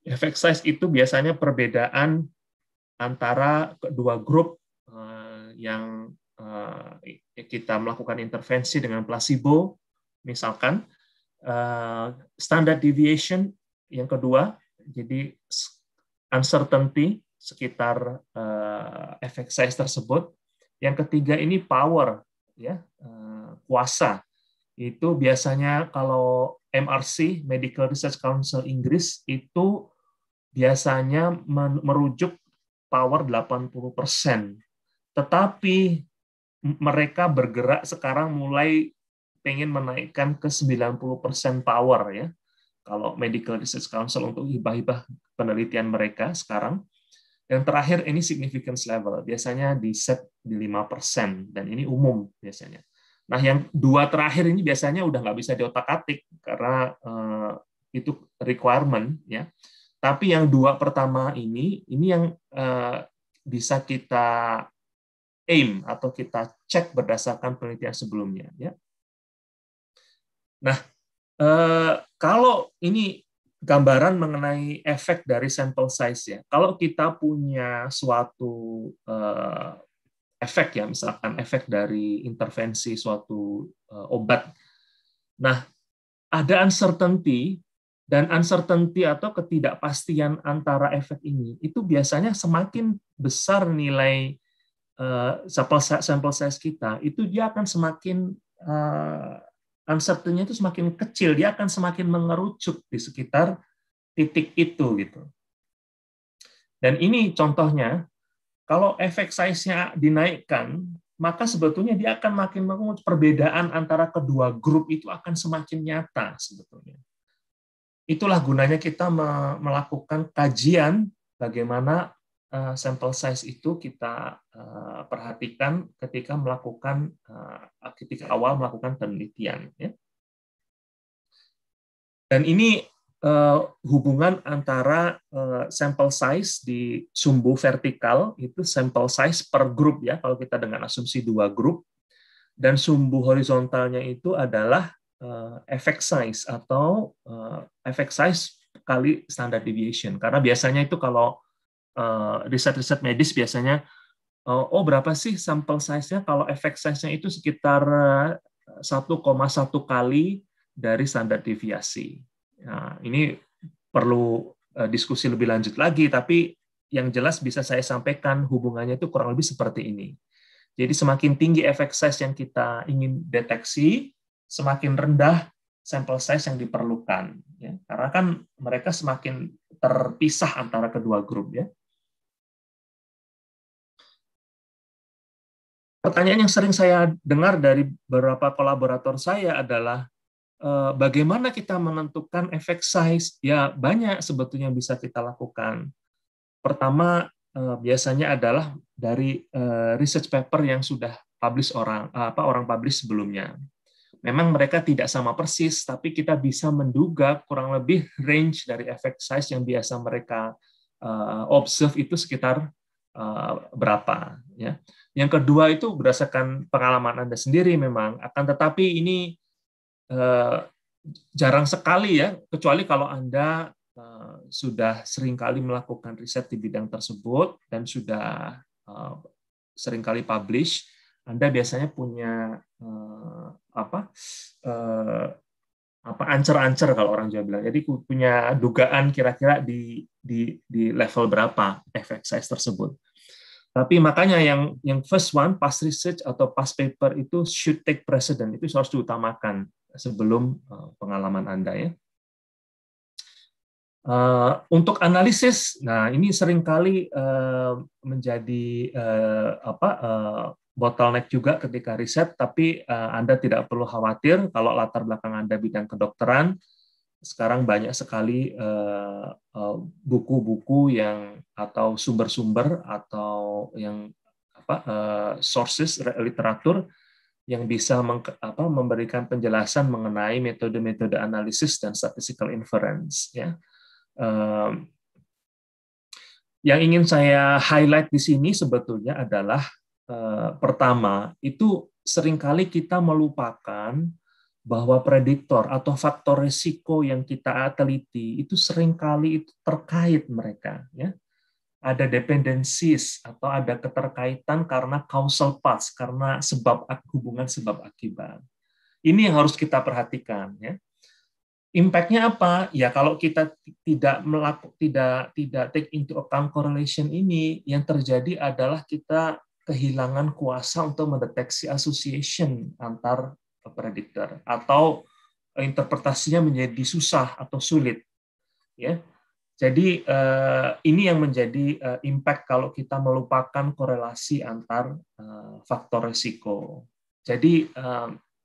efek size itu biasanya perbedaan antara kedua grup eh, yang Eh, kita melakukan intervensi dengan placebo, misalkan standar eh, standard deviation yang kedua, jadi uncertainty sekitar eh, efek size tersebut. Yang ketiga ini power, ya kuasa. Itu biasanya kalau MRC Medical Research Council Inggris itu biasanya merujuk power 80%. Tetapi mereka bergerak sekarang mulai pengen menaikkan ke 90% power ya. Kalau Medical Research Council untuk hibah-hibah penelitian mereka sekarang. Yang terakhir ini significance level, biasanya di set di 5% dan ini umum biasanya. Nah, yang dua terakhir ini biasanya udah nggak bisa diotak-atik karena uh, itu requirement ya. Tapi yang dua pertama ini ini yang uh, bisa kita aim atau kita cek berdasarkan penelitian sebelumnya. Ya. Nah, eh, kalau ini gambaran mengenai efek dari sample size ya. Kalau kita punya suatu eh, efek ya, misalkan efek dari intervensi suatu eh, obat. Nah, ada uncertainty dan uncertainty atau ketidakpastian antara efek ini itu biasanya semakin besar nilai Eh, sampel sampel size kita itu dia akan semakin uh, eh, uncertainty itu semakin kecil dia akan semakin mengerucut di sekitar titik itu gitu dan ini contohnya kalau efek size-nya dinaikkan maka sebetulnya dia akan makin mengerucut perbedaan antara kedua grup itu akan semakin nyata sebetulnya itulah gunanya kita melakukan kajian bagaimana Eh, sample size itu kita eh, perhatikan ketika melakukan eh, ketika awal melakukan penelitian. Ya. Dan ini hubungan antara sample size di sumbu vertikal itu sample size per grup ya kalau kita dengan asumsi dua grup dan sumbu horizontalnya itu adalah efek size atau efek size kali standard deviation karena biasanya itu kalau Eh, riset-riset medis biasanya eh, oh berapa sih sampel size-nya kalau efek size-nya itu sekitar 1,1 eh, kali dari standar deviasi. Nah, ini perlu diskusi lebih lanjut lagi tapi yang jelas bisa saya sampaikan hubungannya itu kurang lebih seperti ini. Jadi semakin tinggi efek size yang kita ingin deteksi, semakin rendah sampel size yang diperlukan ya karena kan mereka semakin terpisah antara kedua grup ya pertanyaan yang sering saya dengar dari beberapa kolaborator saya adalah eh, bagaimana kita menentukan efek size? Ya, banyak sebetulnya bisa kita lakukan. Pertama, eh, biasanya adalah dari eh, research paper yang sudah publish orang apa orang publish sebelumnya. Memang mereka tidak sama persis, tapi kita bisa menduga kurang lebih range dari efek size yang biasa mereka observe itu sekitar berapa. Ya, yang kedua itu berdasarkan pengalaman Anda sendiri memang, akan tetapi ini eh, jarang sekali ya, kecuali kalau Anda eh, sudah seringkali melakukan riset di bidang tersebut dan sudah eh, seringkali publish, Anda biasanya punya eh, apa? Eh, apa ancer-ancer kalau orang Jawa bilang. Jadi punya dugaan kira-kira di di di level berapa efek size tersebut. Tapi makanya yang yang first one, past research atau past paper itu should take precedent, itu harus diutamakan sebelum eh, pengalaman Anda ya. Uh, untuk analisis, nah ini seringkali uh, menjadi uh, apa uh, bottleneck juga ketika riset, tapi uh, Anda tidak perlu khawatir kalau latar belakang Anda bidang kedokteran, sekarang banyak sekali eh, eh, buku-buku yang atau sumber-sumber atau yang apa eh, sources literatur yang bisa meng, apa, memberikan penjelasan mengenai metode-metode analisis dan statistical inference ya. yang ingin saya highlight di sini sebetulnya adalah pertama itu seringkali kita melupakan bahwa prediktor atau faktor risiko yang kita teliti itu seringkali itu terkait mereka ya ada dependencies atau ada keterkaitan karena causal paths karena sebab hubungan sebab akibat ini yang harus kita perhatikan ya impactnya apa ya kalau kita tidak melakukan tidak tidak take into account correlation ini yang terjadi adalah kita kehilangan kuasa untuk mendeteksi association antar prediktor atau interpretasinya menjadi susah atau sulit ya jadi eh, ini yang menjadi eh, impact kalau kita melupakan korelasi antar eh, faktor resiko. jadi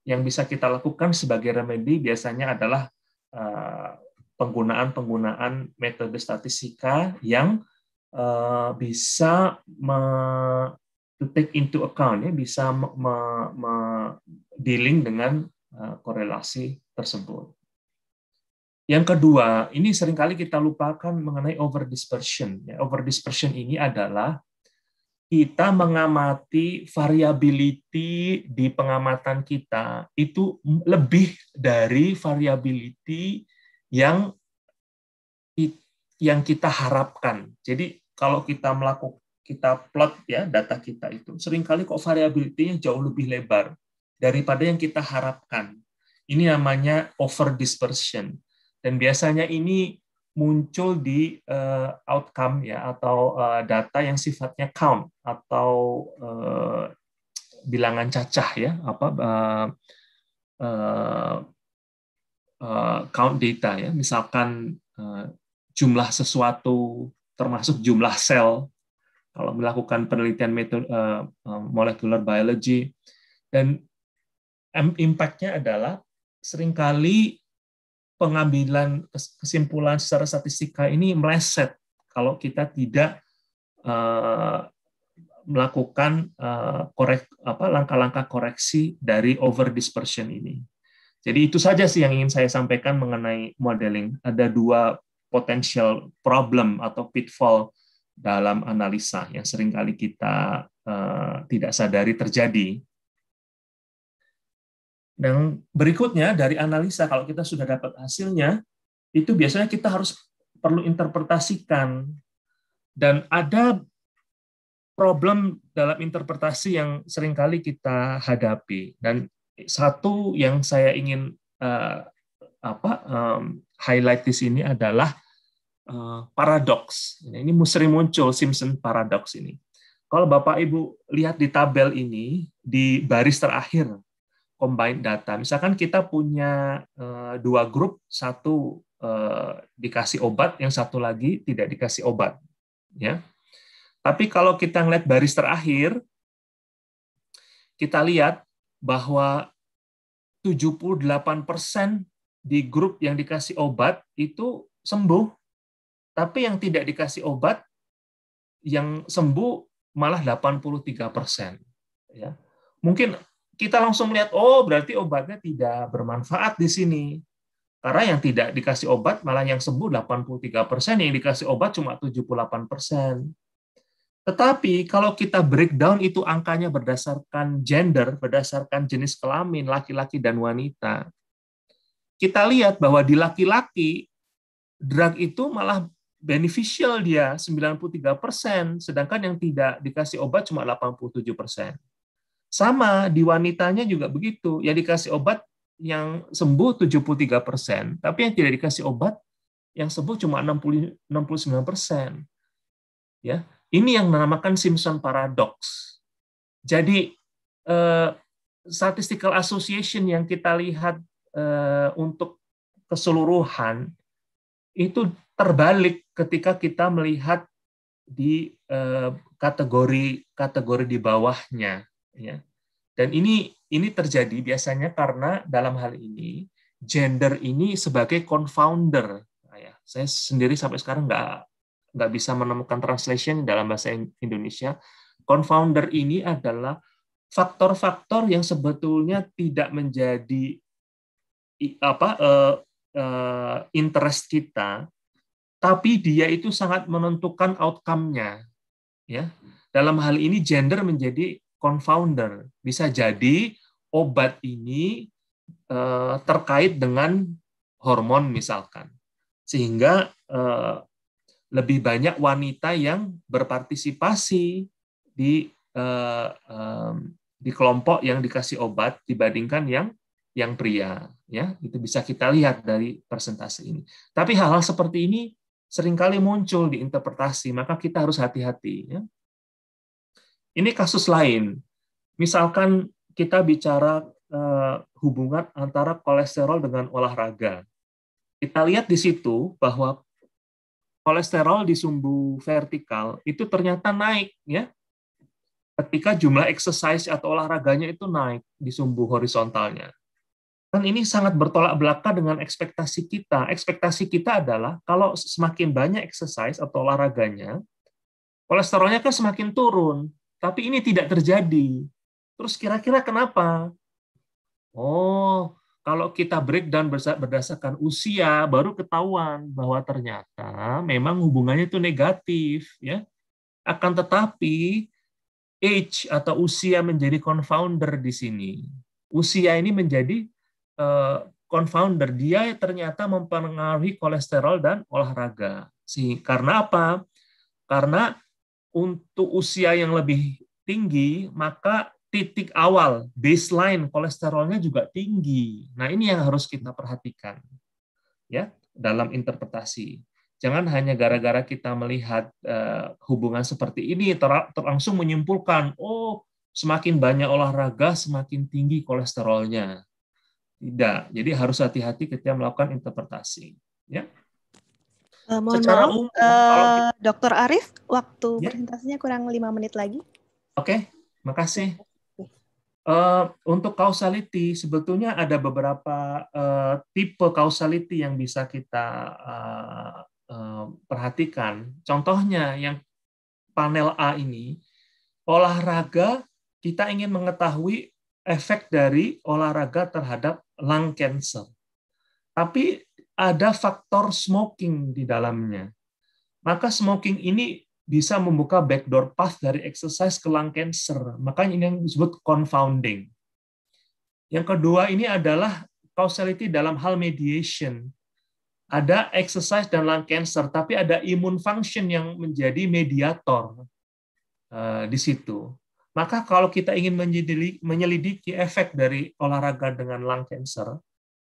yang bisa kita lakukan sebagai remedi biasanya adalah penggunaan-penggunaan metode statistika yang bisa to take into account ya bisa me, dealing dengan uh, korelasi tersebut. Yang kedua, ini seringkali kita lupakan mengenai over dispersion. Ya, over dispersion ini adalah kita mengamati variability di pengamatan kita itu lebih dari variability yang yang kita harapkan. Jadi kalau kita melakukan kita plot ya data kita itu seringkali kok variability yang jauh lebih lebar daripada yang kita harapkan. Ini namanya over dispersion dan biasanya ini muncul di uh, outcome ya atau uh, data yang sifatnya count atau uh, bilangan cacah ya apa uh, uh, count data ya misalkan uh, jumlah sesuatu termasuk jumlah sel kalau melakukan penelitian metode, uh, eh, molecular biology dan impactnya adalah seringkali pengambilan kesimpulan secara statistika ini meleset kalau kita tidak uh, melakukan uh, korek apa langkah-langkah koreksi dari over dispersion ini. Jadi itu saja sih yang ingin saya sampaikan mengenai modeling. Ada dua potensial problem atau pitfall dalam analisa yang seringkali kita uh, tidak sadari terjadi. Dan berikutnya dari analisa kalau kita sudah dapat hasilnya itu biasanya kita harus perlu interpretasikan dan ada problem dalam interpretasi yang seringkali kita hadapi dan satu yang saya ingin uh, apa um, highlight di sini adalah paradox eh, paradoks. Ini sering muncul Simpson paradox ini. Kalau Bapak Ibu lihat di tabel ini di baris terakhir combined data, misalkan kita punya eh, dua grup, satu eh, dikasih obat, yang satu lagi tidak dikasih obat, ya. Tapi kalau kita ngeliat baris terakhir, kita lihat bahwa 78% di grup yang dikasih obat itu sembuh tapi yang tidak dikasih obat, yang sembuh malah 83 persen. Ya. Mungkin kita langsung melihat, oh berarti obatnya tidak bermanfaat di sini. Karena yang tidak dikasih obat, malah yang sembuh 83 persen, yang dikasih obat cuma 78 persen. Tetapi kalau kita breakdown itu angkanya berdasarkan gender, berdasarkan jenis kelamin, laki-laki dan wanita. Kita lihat bahwa di laki-laki, drug itu malah beneficial dia 93%, sedangkan yang tidak dikasih obat cuma 87%. Sama di wanitanya juga begitu, yang dikasih obat yang sembuh 73%, tapi yang tidak dikasih obat yang sembuh cuma 60, 69%. Ya, ini yang dinamakan Simpson paradox. Jadi eh, statistical association yang kita lihat eh, untuk keseluruhan itu terbalik ketika kita melihat di kategori-kategori eh, di bawahnya ya. Dan ini ini terjadi biasanya karena dalam hal ini gender ini sebagai confounder. Ya. saya sendiri sampai sekarang nggak nggak bisa menemukan translation dalam bahasa Indonesia. Confounder ini adalah faktor-faktor yang sebetulnya tidak menjadi apa eh, uh, interest kita, tapi dia itu sangat menentukan outcome-nya. Ya, dalam hal ini gender menjadi confounder. Bisa jadi obat ini uh, terkait dengan hormon misalkan, sehingga uh, lebih banyak wanita yang berpartisipasi di uh, um, di kelompok yang dikasih obat dibandingkan yang yang pria ya itu bisa kita lihat dari persentase ini tapi hal-hal seperti ini seringkali muncul di interpretasi maka kita harus hati-hati ya ini kasus lain misalkan kita bicara eh, hubungan antara kolesterol dengan olahraga kita lihat di situ bahwa kolesterol di sumbu vertikal itu ternyata naik ya ketika jumlah exercise atau olahraganya itu naik di sumbu horizontalnya dan ini sangat bertolak belakang dengan ekspektasi kita. Ekspektasi kita adalah kalau semakin banyak exercise atau olahraganya, kolesterolnya kan semakin turun. Tapi ini tidak terjadi. Terus kira-kira kenapa? Oh, kalau kita breakdown berdasarkan usia baru ketahuan bahwa ternyata memang hubungannya itu negatif ya akan tetapi age atau usia menjadi confounder di sini usia ini menjadi Eh, confounder dia ternyata mempengaruhi kolesterol dan olahraga sih karena apa karena untuk usia yang lebih tinggi maka titik awal baseline kolesterolnya juga tinggi nah ini yang harus kita perhatikan ya dalam interpretasi jangan hanya gara-gara kita melihat uh, hubungan seperti ini ter langsung menyimpulkan oh semakin banyak olahraga semakin tinggi kolesterolnya tidak. Jadi harus hati-hati ketika melakukan interpretasi. Ya. Uh, mohon Secara maaf, umum, uh, Dokter Arif, waktu ya? presentasinya kurang lima menit lagi. Oke, okay, makasih. Uh, untuk causality, sebetulnya ada beberapa uh, tipe causality yang bisa kita uh, uh, perhatikan. Contohnya yang panel A ini, olahraga kita ingin mengetahui efek dari olahraga terhadap lung cancer. Tapi ada faktor smoking di dalamnya. Maka smoking ini bisa membuka backdoor path dari exercise ke lung cancer. Makanya ini yang disebut confounding. Yang kedua ini adalah causality dalam hal mediation. Ada exercise dan lung cancer, tapi ada immune function yang menjadi mediator eh, di situ. Maka kalau kita ingin menyelidiki efek dari olahraga dengan lung cancer,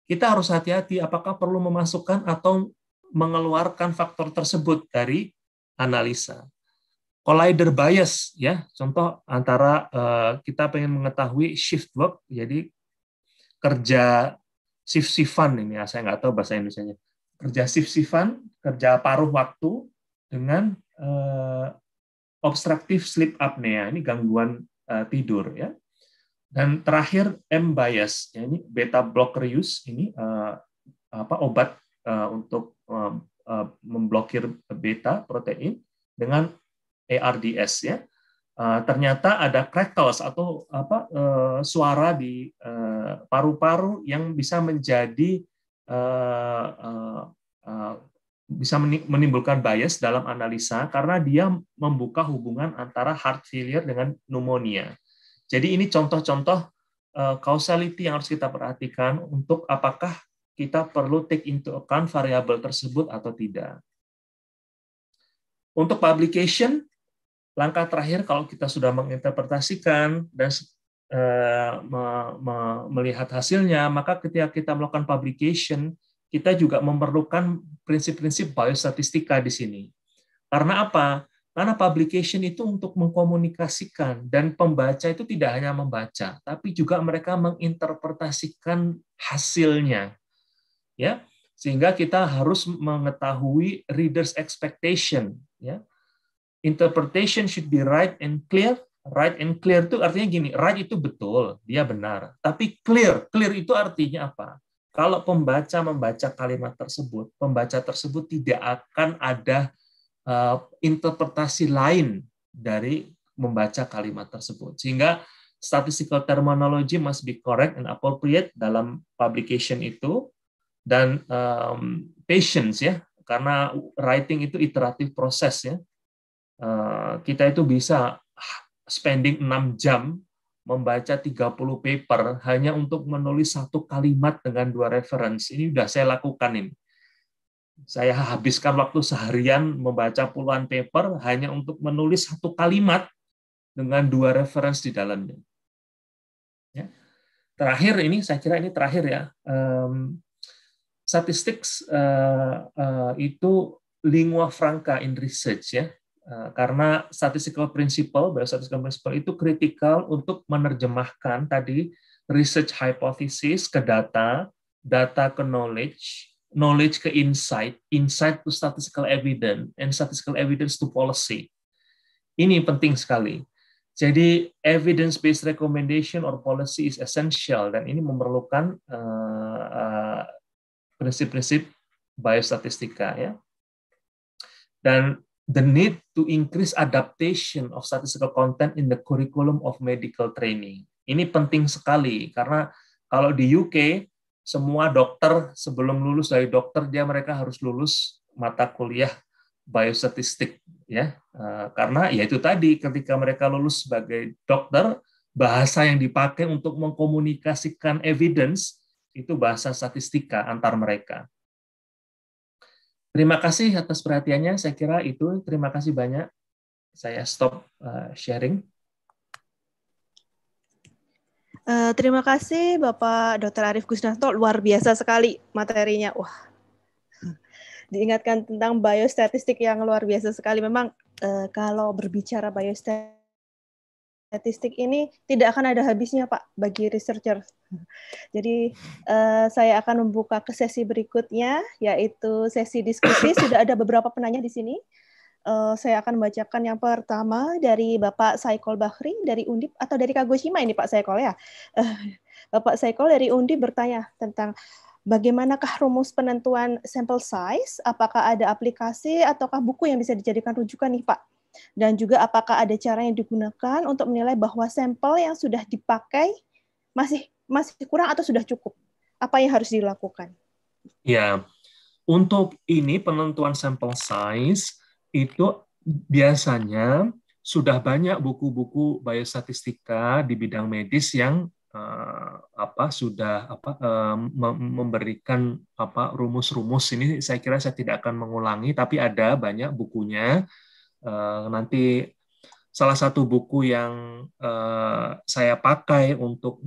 kita harus hati-hati apakah perlu memasukkan atau mengeluarkan faktor tersebut dari analisa. Collider bias ya, contoh antara eh, kita pengen mengetahui shift work, jadi kerja shift-shiftan ini, ya, saya nggak tahu bahasa Indonesia-nya. Kerja shift-shiftan, kerja paruh waktu dengan eh, obstructive sleep apnea ini gangguan eh, tidur ya. Dan terakhir M bias ya ini beta blocker use ini uh, apa obat uh, untuk uh, uh, memblokir beta protein dengan ARDS ya. Uh, ternyata ada crackles atau apa uh, suara di paru-paru uh, yang bisa menjadi uh, uh, bisa menimbulkan bias dalam analisa karena dia membuka hubungan antara heart failure dengan pneumonia. Jadi ini contoh-contoh eh, causality yang harus kita perhatikan untuk apakah kita perlu take into account variabel tersebut atau tidak. Untuk publication, langkah terakhir kalau kita sudah menginterpretasikan dan eh, melihat hasilnya, maka ketika kita melakukan publication, kita juga memerlukan prinsip-prinsip biostatistika di sini. Karena apa? Karena publication itu untuk mengkomunikasikan dan pembaca itu tidak hanya membaca, tapi juga mereka menginterpretasikan hasilnya. Ya, sehingga kita harus mengetahui readers expectation, ya. Interpretation should be right and clear. Right and clear itu artinya gini, right itu betul, dia benar. Tapi clear, clear itu artinya apa? Kalau pembaca membaca kalimat tersebut, pembaca tersebut tidak akan ada uh, interpretasi lain dari membaca kalimat tersebut. Sehingga statistical terminology must be correct and appropriate dalam publication itu dan um, patience ya, karena writing itu iteratif proses ya. Uh, kita itu bisa spending 6 jam membaca 30 paper hanya untuk menulis satu kalimat dengan dua reference. Ini sudah saya lakukan ini. Saya habiskan waktu seharian membaca puluhan paper hanya untuk menulis satu kalimat dengan dua reference di dalamnya. Ya. Terakhir ini, saya kira ini terakhir ya, um, statistik uh, eh, uh, eh, itu lingua franca in research ya. Eh, karena statistical principle, biostatistical principle itu kritikal untuk menerjemahkan tadi research hypothesis ke data, data ke knowledge, knowledge ke insight, insight to statistical evidence, and statistical evidence to policy. Ini penting sekali. Jadi evidence-based recommendation or policy is essential dan ini memerlukan eh, eh, prinsip-prinsip uh, uh, biostatistika ya. Dan the need to increase adaptation of statistical content in the curriculum of medical training. Ini penting sekali karena kalau di UK semua dokter sebelum lulus dari dokter dia mereka harus lulus mata kuliah biostatistik ya eh, karena ya itu tadi ketika mereka lulus sebagai dokter bahasa yang dipakai untuk mengkomunikasikan evidence itu bahasa statistika antar mereka Terima kasih atas perhatiannya. Saya kira itu. Terima kasih banyak. Saya stop eh, sharing. Eh, terima kasih Bapak Dr. Arief Gusnanto, luar biasa sekali materinya. Wah, diingatkan tentang biostatistik yang luar biasa sekali. Memang eh, kalau berbicara biostatistik, statistik ini tidak akan ada habisnya Pak bagi researcher. (laughs) Jadi uh, saya akan membuka ke sesi berikutnya yaitu sesi diskusi. (coughs) Sudah ada beberapa penanya di sini. Uh, saya akan membacakan yang pertama dari Bapak Saikol Bahri dari Undip atau dari Kagoshima ini Pak Saikol ya. Uh, (laughs) Bapak Saikol dari Undip bertanya tentang bagaimanakah rumus penentuan sampel size? Apakah ada aplikasi ataukah buku yang bisa dijadikan rujukan nih Pak? Dan juga apakah ada cara yang digunakan untuk menilai bahwa sampel yang sudah dipakai masih masih kurang atau sudah cukup? Apa yang harus dilakukan? Ya, untuk ini penentuan sampel size itu biasanya sudah banyak buku-buku biostatistika di bidang medis yang uh, apa sudah apa uh, memberikan apa rumus-rumus ini saya kira saya tidak akan mengulangi tapi ada banyak bukunya Uh, nanti salah satu buku yang uh, saya pakai untuk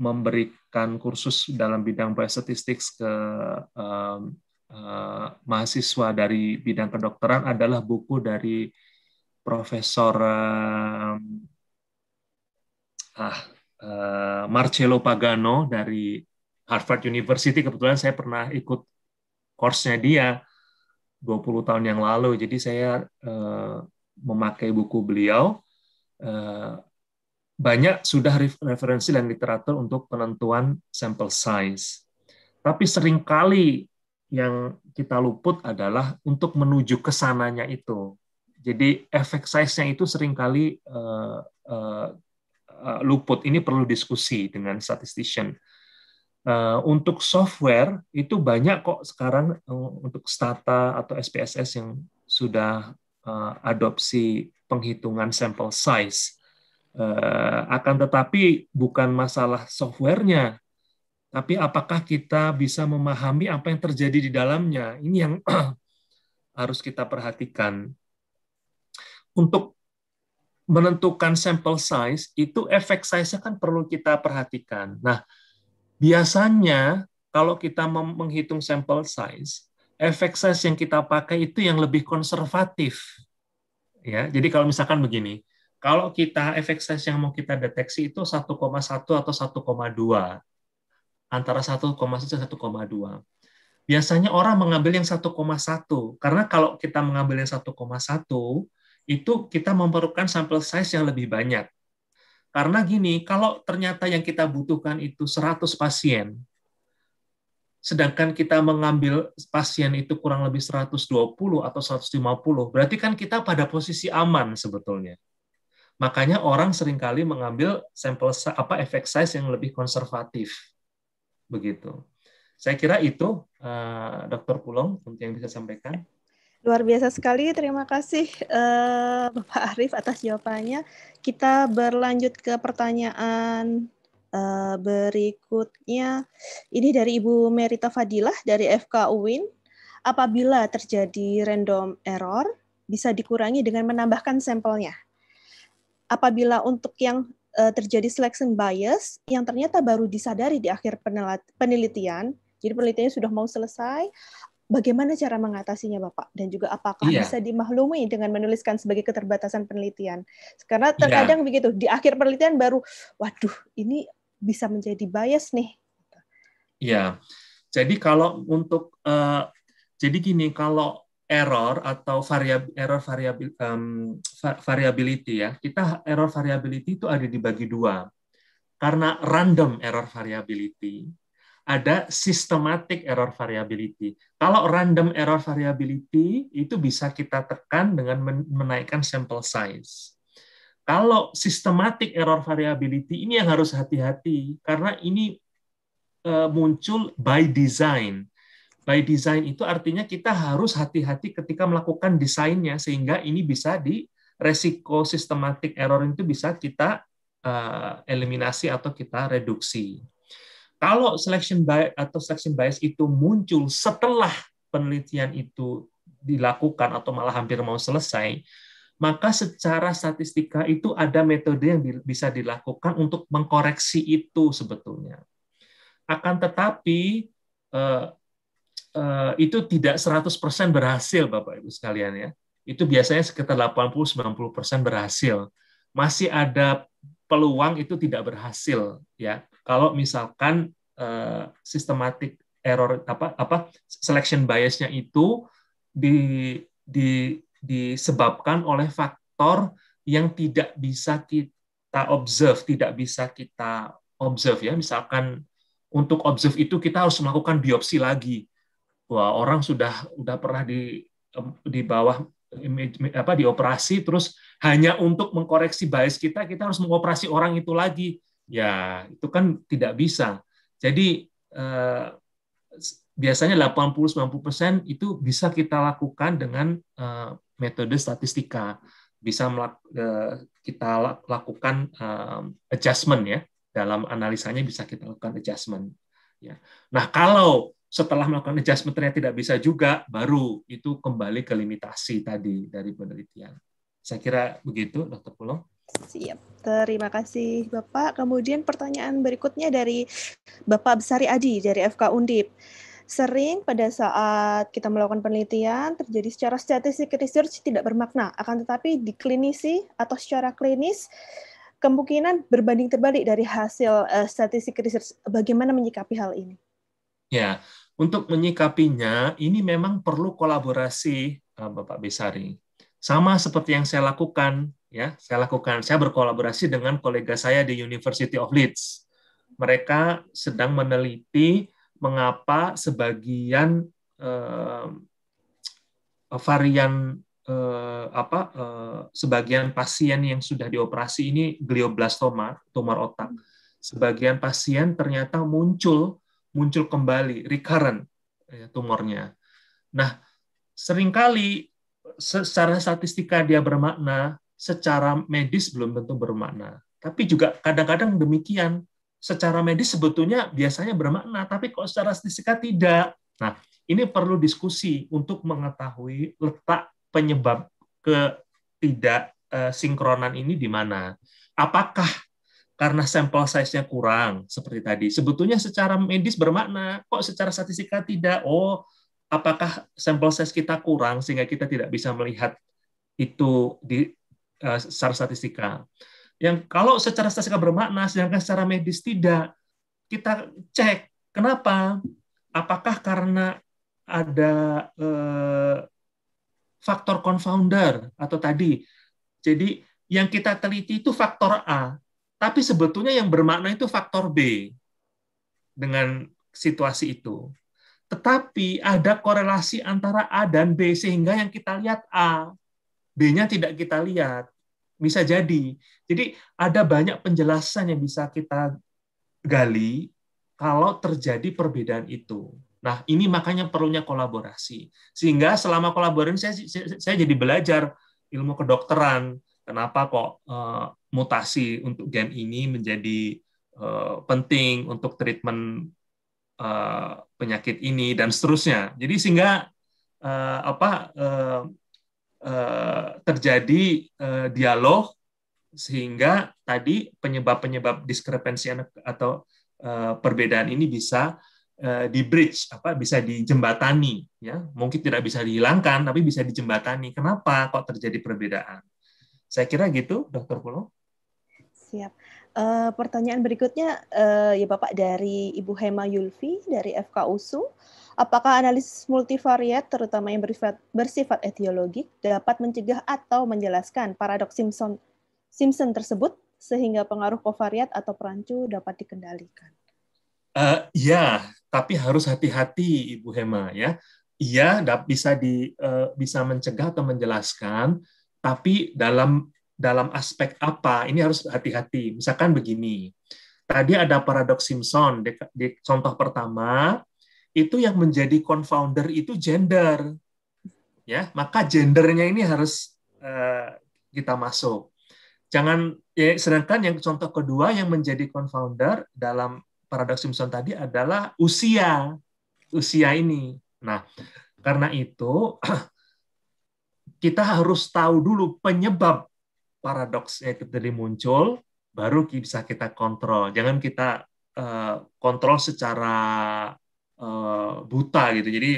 memberikan kursus dalam bidang biostatistik ke uh, uh, mahasiswa dari bidang kedokteran adalah buku dari Profesor uh, uh, Marcello Pagano dari Harvard University. Kebetulan saya pernah ikut course-nya dia 20 tahun yang lalu. Jadi saya eh, memakai buku beliau. Eh, banyak sudah referensi dan literatur untuk penentuan sample size. Tapi seringkali yang kita luput adalah untuk menuju ke sananya itu. Jadi efek size-nya itu seringkali uh, uh, luput. Ini perlu diskusi dengan statistician. Eh, untuk software itu banyak kok sekarang eh, untuk Stata atau SPSS yang sudah eh, adopsi penghitungan sampel size. akan tetapi bukan masalah softwarenya, tapi apakah kita bisa memahami apa yang terjadi di dalamnya? Ini yang (clears throat) harus kita perhatikan. Untuk menentukan sampel size itu efek size-nya kan perlu kita perhatikan. Nah, Biasanya kalau kita menghitung sampel size, efek size yang kita pakai itu yang lebih konservatif. Ya, jadi kalau misalkan begini, kalau kita efek size yang mau kita deteksi itu 1,1 atau 1,2. Antara 1,1 dan 1,2. Biasanya orang mengambil yang 1,1 karena kalau kita mengambil yang 1,1 itu kita memerlukan sampel size yang lebih banyak. Karena gini, kalau ternyata yang kita butuhkan itu 100 pasien, sedangkan kita mengambil pasien itu kurang lebih 120 atau 150, berarti kan kita pada posisi aman sebetulnya. Makanya orang seringkali mengambil sampel apa efek size yang lebih konservatif. Begitu. Saya kira itu, uh, eh, Dr. Pulong, untuk yang bisa sampaikan. Luar biasa sekali, terima kasih uh, Bapak Arif atas jawabannya. Kita berlanjut ke pertanyaan uh, berikutnya. Ini dari Ibu Merita Fadilah dari FK UIN. Apabila terjadi random error, bisa dikurangi dengan menambahkan sampelnya. Apabila untuk yang uh, terjadi selection bias yang ternyata baru disadari di akhir penelitian, jadi penelitiannya sudah mau selesai, bagaimana cara mengatasinya Bapak dan juga apakah iya. bisa dimaklumi dengan menuliskan sebagai keterbatasan penelitian karena iya. terkadang iya. begitu di akhir penelitian baru waduh ini bisa menjadi bias nih Iya jadi kalau untuk uh, jadi gini kalau error atau variab error variabil um, variability ya kita error variability itu ada dibagi dua karena random error variability ada systematic error variability. Kalau random error variability itu bisa kita tekan dengan menaikkan sample size. Kalau systematic error variability ini yang harus hati-hati karena ini e, muncul by design. By design itu artinya kita harus hati-hati ketika melakukan desainnya sehingga ini bisa di resiko systematic error itu bisa kita e, eliminasi atau kita reduksi. Kalau selection bias atau selection bias itu muncul setelah penelitian itu dilakukan atau malah hampir mau selesai, maka secara statistika itu ada metode yang bisa dilakukan untuk mengkoreksi itu sebetulnya. Akan tetapi eh, eh, itu tidak 100% berhasil Bapak Ibu sekalian ya. Itu biasanya sekitar 80-90% berhasil. Masih ada peluang itu tidak berhasil ya kalau misalkan uh, sistematik error apa apa selection biasnya itu di, di disebabkan oleh faktor yang tidak bisa kita observe tidak bisa kita observe ya misalkan untuk observe itu kita harus melakukan biopsi lagi wah orang sudah sudah pernah di di bawah apa dioperasi terus hanya untuk mengkoreksi bias kita kita harus mengoperasi orang itu lagi ya itu kan tidak bisa jadi eh, biasanya 80-90% itu bisa kita lakukan dengan eh, metode statistika bisa melak, eh, kita lakukan eh, adjustment ya dalam analisanya bisa kita lakukan adjustment ya nah kalau setelah melakukan adjustment ternyata tidak bisa juga, baru itu kembali ke limitasi tadi dari penelitian. Saya kira begitu, Dokter Pulung. Siap, terima kasih Bapak. Kemudian pertanyaan berikutnya dari Bapak Besari Adi dari FK Undip. Sering pada saat kita melakukan penelitian terjadi secara statistik research tidak bermakna, akan tetapi di klinisi atau secara klinis kemungkinan berbanding terbalik dari hasil uh, statistik research. Bagaimana menyikapi hal ini? Ya, untuk menyikapinya ini memang perlu kolaborasi eh, Bapak Besari. Sama seperti yang saya lakukan, ya, saya lakukan. Saya berkolaborasi dengan kolega saya di University of Leeds. Mereka sedang meneliti mengapa sebagian eh, eh varian eh, apa eh, sebagian pasien yang sudah dioperasi ini glioblastoma, tumor otak. Sebagian pasien ternyata muncul muncul kembali, recurrent ya, tumornya. Nah, seringkali secara statistika dia bermakna, secara medis belum tentu bermakna. Tapi juga kadang-kadang demikian, secara medis sebetulnya biasanya bermakna, tapi kok secara statistika tidak. Nah, ini perlu diskusi untuk mengetahui letak penyebab tidak eh, sinkronan ini di mana. Apakah karena sampel size-nya kurang seperti tadi. Sebetulnya secara medis bermakna, kok secara statistika tidak? Oh, apakah sampel size kita kurang sehingga kita tidak bisa melihat itu di uh, secara statistika. Yang kalau secara statistika bermakna sedangkan secara medis tidak, kita cek kenapa? Apakah karena ada eh, faktor confounder atau tadi. Jadi yang kita teliti itu faktor A, tapi sebetulnya yang bermakna itu faktor B dengan situasi itu. Tetapi ada korelasi antara A dan B, sehingga yang kita lihat A, B-nya tidak kita lihat. Bisa jadi. Jadi ada banyak penjelasan yang bisa kita gali kalau terjadi perbedaan itu. Nah, ini makanya perlunya kolaborasi. Sehingga selama kolaborasi saya, saya, jadi belajar ilmu kedokteran. Kenapa kok eh, mutasi untuk gen ini menjadi uh, penting untuk treatment uh, penyakit ini dan seterusnya. Jadi sehingga uh, apa uh, uh, terjadi uh, dialog sehingga tadi penyebab-penyebab diskrepensi atau uh, perbedaan ini bisa di bridge apa bisa dijembatani ya mungkin tidak bisa dihilangkan tapi bisa dijembatani kenapa kok terjadi perbedaan saya kira gitu dokter Pulau Siap. Uh, pertanyaan berikutnya uh, ya Bapak dari Ibu Hema Yulfi dari FK USU. Apakah analisis multivariat, terutama yang bersifat, bersifat etiologik, dapat mencegah atau menjelaskan paradoks Simpson, Simpson tersebut sehingga pengaruh kovariat atau perancu dapat dikendalikan? Uh, ya, tapi harus hati-hati Ibu Hema ya. Iya, bisa di uh, bisa mencegah atau menjelaskan, tapi dalam dalam aspek apa, ini harus hati-hati. Misalkan begini, tadi ada paradoks Simpson di, di contoh pertama, itu yang menjadi confounder itu gender. Ya, maka gendernya ini harus uh, kita masuk. Jangan ya, sedangkan yang contoh kedua yang menjadi confounder dalam paradoks Simpson tadi adalah usia. Usia ini. Nah, karena itu (clears throat) kita harus tahu dulu penyebab paradoksnya itu tadi muncul, baru bisa kita kontrol. Jangan kita uh, kontrol secara uh, buta gitu. Jadi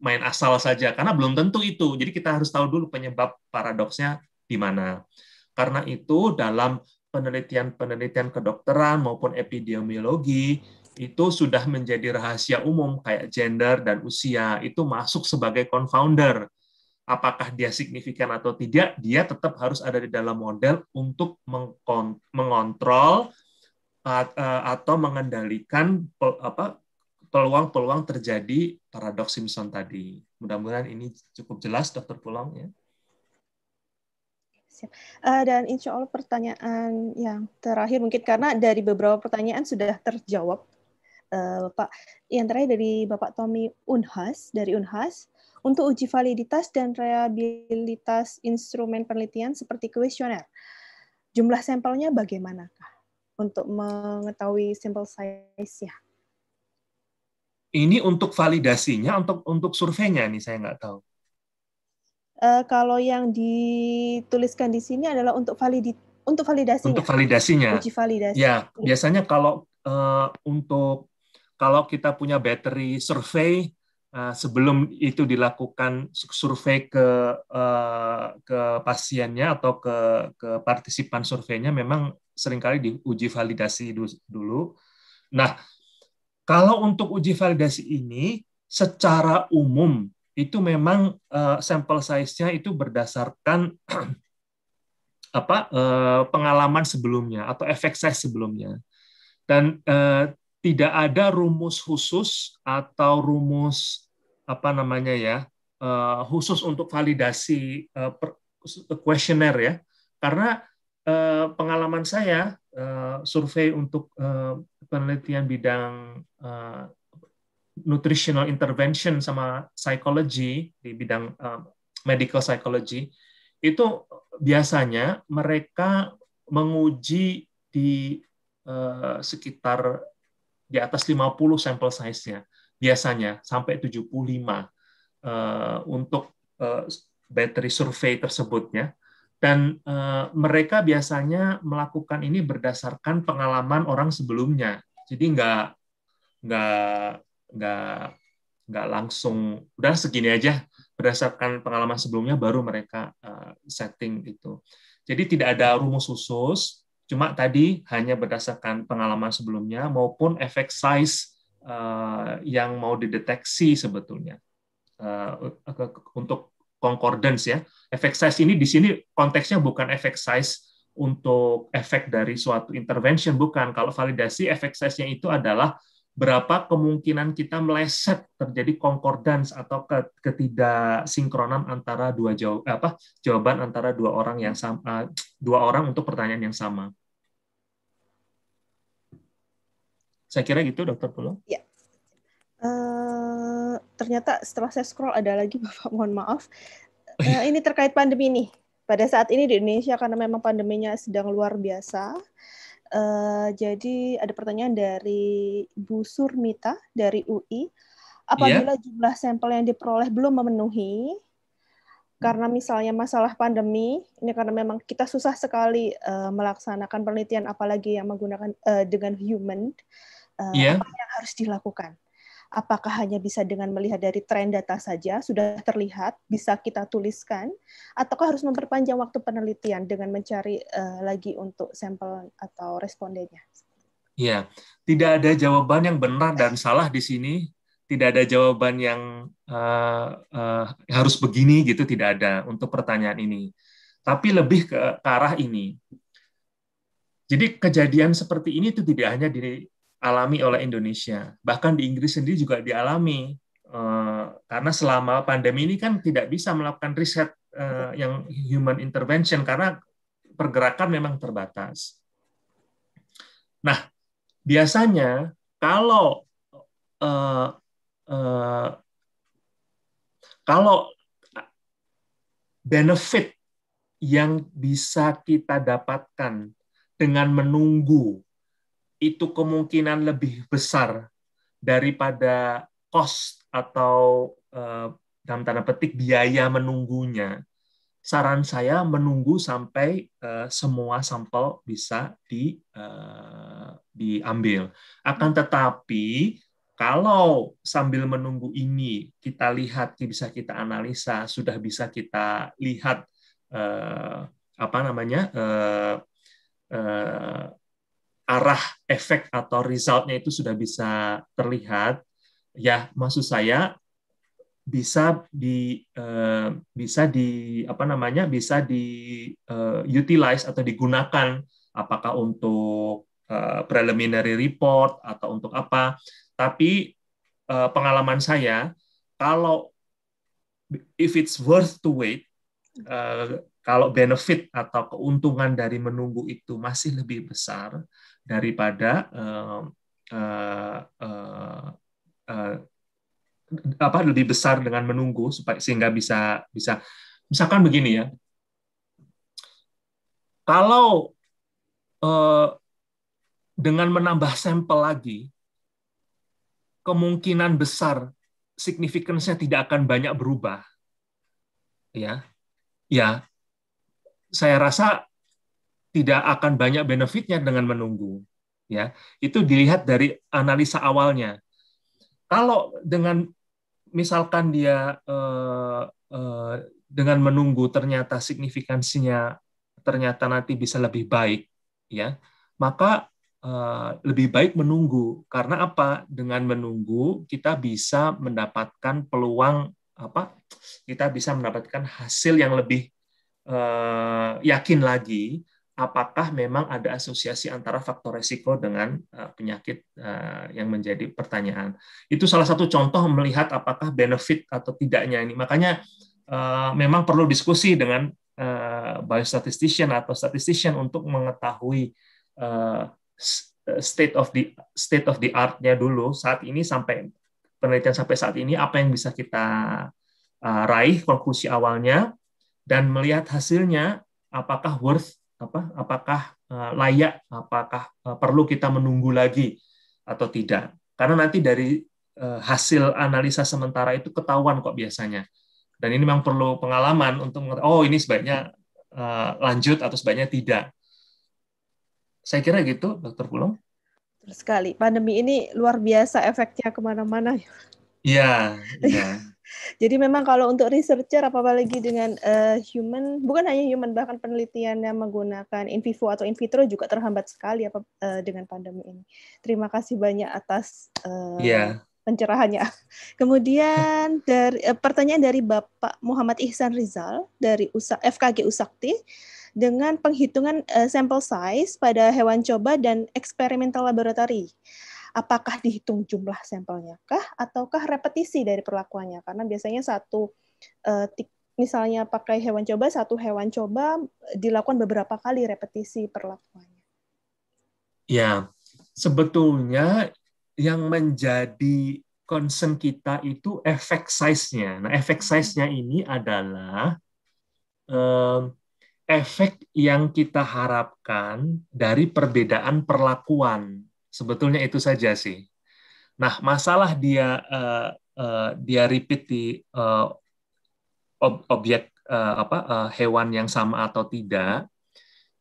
main asal saja karena belum tentu itu. Jadi kita harus tahu dulu penyebab paradoksnya di mana. Karena itu dalam penelitian-penelitian kedokteran maupun epidemiologi itu sudah menjadi rahasia umum kayak gender dan usia itu masuk sebagai confounder apakah dia signifikan atau tidak, dia tetap harus ada di dalam model untuk mengontrol eh, atau mengendalikan peluang-peluang terjadi paradoks Simpson tadi. Mudah-mudahan ini cukup jelas, Dokter Pulang ya. Uh, dan insya Allah pertanyaan yang terakhir mungkin karena dari beberapa pertanyaan sudah terjawab uh, eh, Pak. Yang terakhir dari Bapak Tommy Unhas dari Unhas untuk uji validitas dan reliabilitas instrumen penelitian seperti kuesioner. Jumlah sampelnya bagaimanakah untuk mengetahui sampel size-nya? Ini untuk validasinya, untuk untuk surveinya ini saya nggak tahu. Uh, kalau yang dituliskan di sini adalah untuk validi untuk validasinya. Untuk validasinya. Uji validasi. Ya, biasanya kalau uh, untuk kalau kita punya battery survei Eh, sebelum itu dilakukan survei ke eh, ke pasiennya atau ke ke partisipan surveinya memang seringkali diuji validasi dulu. Nah, kalau untuk uji validasi ini secara umum itu memang uh, sampel size-nya itu berdasarkan (clears throat) apa uh, pengalaman sebelumnya atau efek size sebelumnya. Dan uh, tidak ada rumus khusus atau rumus apa namanya ya uh, khusus untuk validasi uh, ya karena uh, pengalaman saya uh, survei untuk uh, penelitian bidang uh, nutritional intervention sama psychology di bidang uh, medical psychology itu biasanya mereka menguji di uh, sekitar di atas 50 sampel size-nya biasanya sampai 75 uh, eh, untuk uh, battery survey tersebutnya dan uh, mereka biasanya melakukan ini berdasarkan pengalaman orang sebelumnya jadi nggak nggak nggak nggak langsung udah segini aja berdasarkan pengalaman sebelumnya baru mereka uh, setting itu jadi tidak ada rumus khusus cuma tadi hanya berdasarkan pengalaman sebelumnya maupun efek size Eh, yang mau dideteksi sebetulnya uh, untuk concordance ya. Efek size ini di sini konteksnya bukan efek size untuk efek dari suatu intervention bukan. Kalau validasi efek size-nya itu adalah berapa kemungkinan kita meleset terjadi concordance atau ketidaksinkronan antara dua jawab eh, apa jawaban antara dua orang yang sama dua orang untuk pertanyaan yang sama. Saya kira gitu, Dokter Pulau. Ya. Uh, eh, ternyata setelah saya scroll ada lagi, (laughs) Bapak mohon maaf. Uh, ini terkait pandemi nih. Pada saat ini di Indonesia karena memang pandeminya sedang luar biasa. Uh, jadi ada pertanyaan dari Bu Surmita dari UI. Apabila yeah. jumlah sampel yang diperoleh belum memenuhi, karena misalnya masalah pandemi ini karena memang kita susah sekali uh, melaksanakan penelitian apalagi yang menggunakan uh, dengan human uh, eh, yeah. apa yang harus dilakukan. Apakah hanya bisa dengan melihat dari tren data saja sudah terlihat bisa kita tuliskan, ataukah harus memperpanjang waktu penelitian dengan mencari uh, lagi untuk sampel atau respondennya? Ya, tidak ada jawaban yang benar dan salah di sini. Tidak ada jawaban yang uh, uh, harus begini gitu, tidak ada untuk pertanyaan ini. Tapi lebih ke, ke arah ini. Jadi kejadian seperti ini itu tidak hanya di dialami oleh Indonesia. Bahkan di Inggris sendiri juga dialami eh, karena selama pandemi ini kan tidak bisa melakukan riset eh, yang human intervention karena pergerakan memang terbatas. Nah, biasanya kalau eh, kalau benefit yang bisa kita dapatkan dengan menunggu itu kemungkinan lebih besar daripada cost atau eh, dalam tanda petik biaya menunggunya. Saran saya menunggu sampai eh, semua sampel bisa di eh, diambil. Akan tetapi kalau sambil menunggu ini kita lihat bisa kita analisa sudah bisa kita lihat apa namanya arah efek atau resultnya itu sudah bisa terlihat, ya maksud saya bisa di uh, bisa di apa namanya bisa di uh, utilize atau digunakan apakah untuk uh, preliminary report atau untuk apa tapi uh, pengalaman saya kalau if it's worth to wait uh, kalau benefit atau keuntungan dari menunggu itu masih lebih besar daripada uh, uh, uh, uh, apa lebih besar dengan menunggu supaya sehingga bisa bisa misalkan begini ya kalau uh, dengan menambah sampel lagi kemungkinan besar signifikansinya tidak akan banyak berubah ya ya saya rasa tidak akan banyak benefitnya dengan menunggu. Ya, itu dilihat dari analisa awalnya. Kalau dengan misalkan dia eh, eh, dengan menunggu ternyata signifikansinya ternyata nanti bisa lebih baik, ya, maka eh, lebih baik menunggu karena apa? Dengan menunggu kita bisa mendapatkan peluang apa? Kita bisa mendapatkan hasil yang lebih uh, yakin lagi apakah memang ada asosiasi antara faktor resiko dengan eh, penyakit eh, yang menjadi pertanyaan. Itu salah satu contoh melihat apakah benefit atau tidaknya ini. Makanya eh, memang perlu diskusi dengan banyak biostatistician atau statistician untuk mengetahui state of the state of the artnya dulu saat ini sampai penelitian sampai saat ini apa yang bisa kita raih konklusi awalnya dan melihat hasilnya apakah worth apa apakah eh, layak apakah eh, perlu kita menunggu lagi atau tidak karena nanti dari eh, hasil analisa sementara itu ketahuan kok biasanya dan ini memang perlu pengalaman untuk oh ini sebaiknya lanjut atau sebaiknya tidak saya kira gitu dokter Pulung sekali pandemi ini luar biasa efeknya kemana-mana ya, iya, iya. (laughs) Jadi memang kalau untuk researcher apalagi dengan uh, human, bukan hanya human bahkan penelitian yang menggunakan in vivo atau in vitro juga terhambat sekali apa uh, dengan pandemi ini. Terima kasih banyak atas uh, eh, yeah. pencerahannya. (laughs) Kemudian dari uh, pertanyaan dari Bapak Muhammad Ihsan Rizal dari USA, FKG Usakti dengan penghitungan uh, sample size pada hewan coba dan eksperimental laboratori apakah dihitung jumlah sampelnya kah ataukah repetisi dari perlakuannya karena biasanya satu eh, misalnya pakai hewan coba satu hewan coba eh, dilakukan beberapa kali repetisi perlakuannya. Ya, sebetulnya yang menjadi concern kita itu efek size-nya. Nah, efek hmm. size-nya ini adalah um, efek yang kita harapkan dari perbedaan perlakuan Sebetulnya itu saja sih. Nah, masalah dia uh, uh, dia repeat di uh, ob objek uh, apa uh, hewan yang sama atau tidak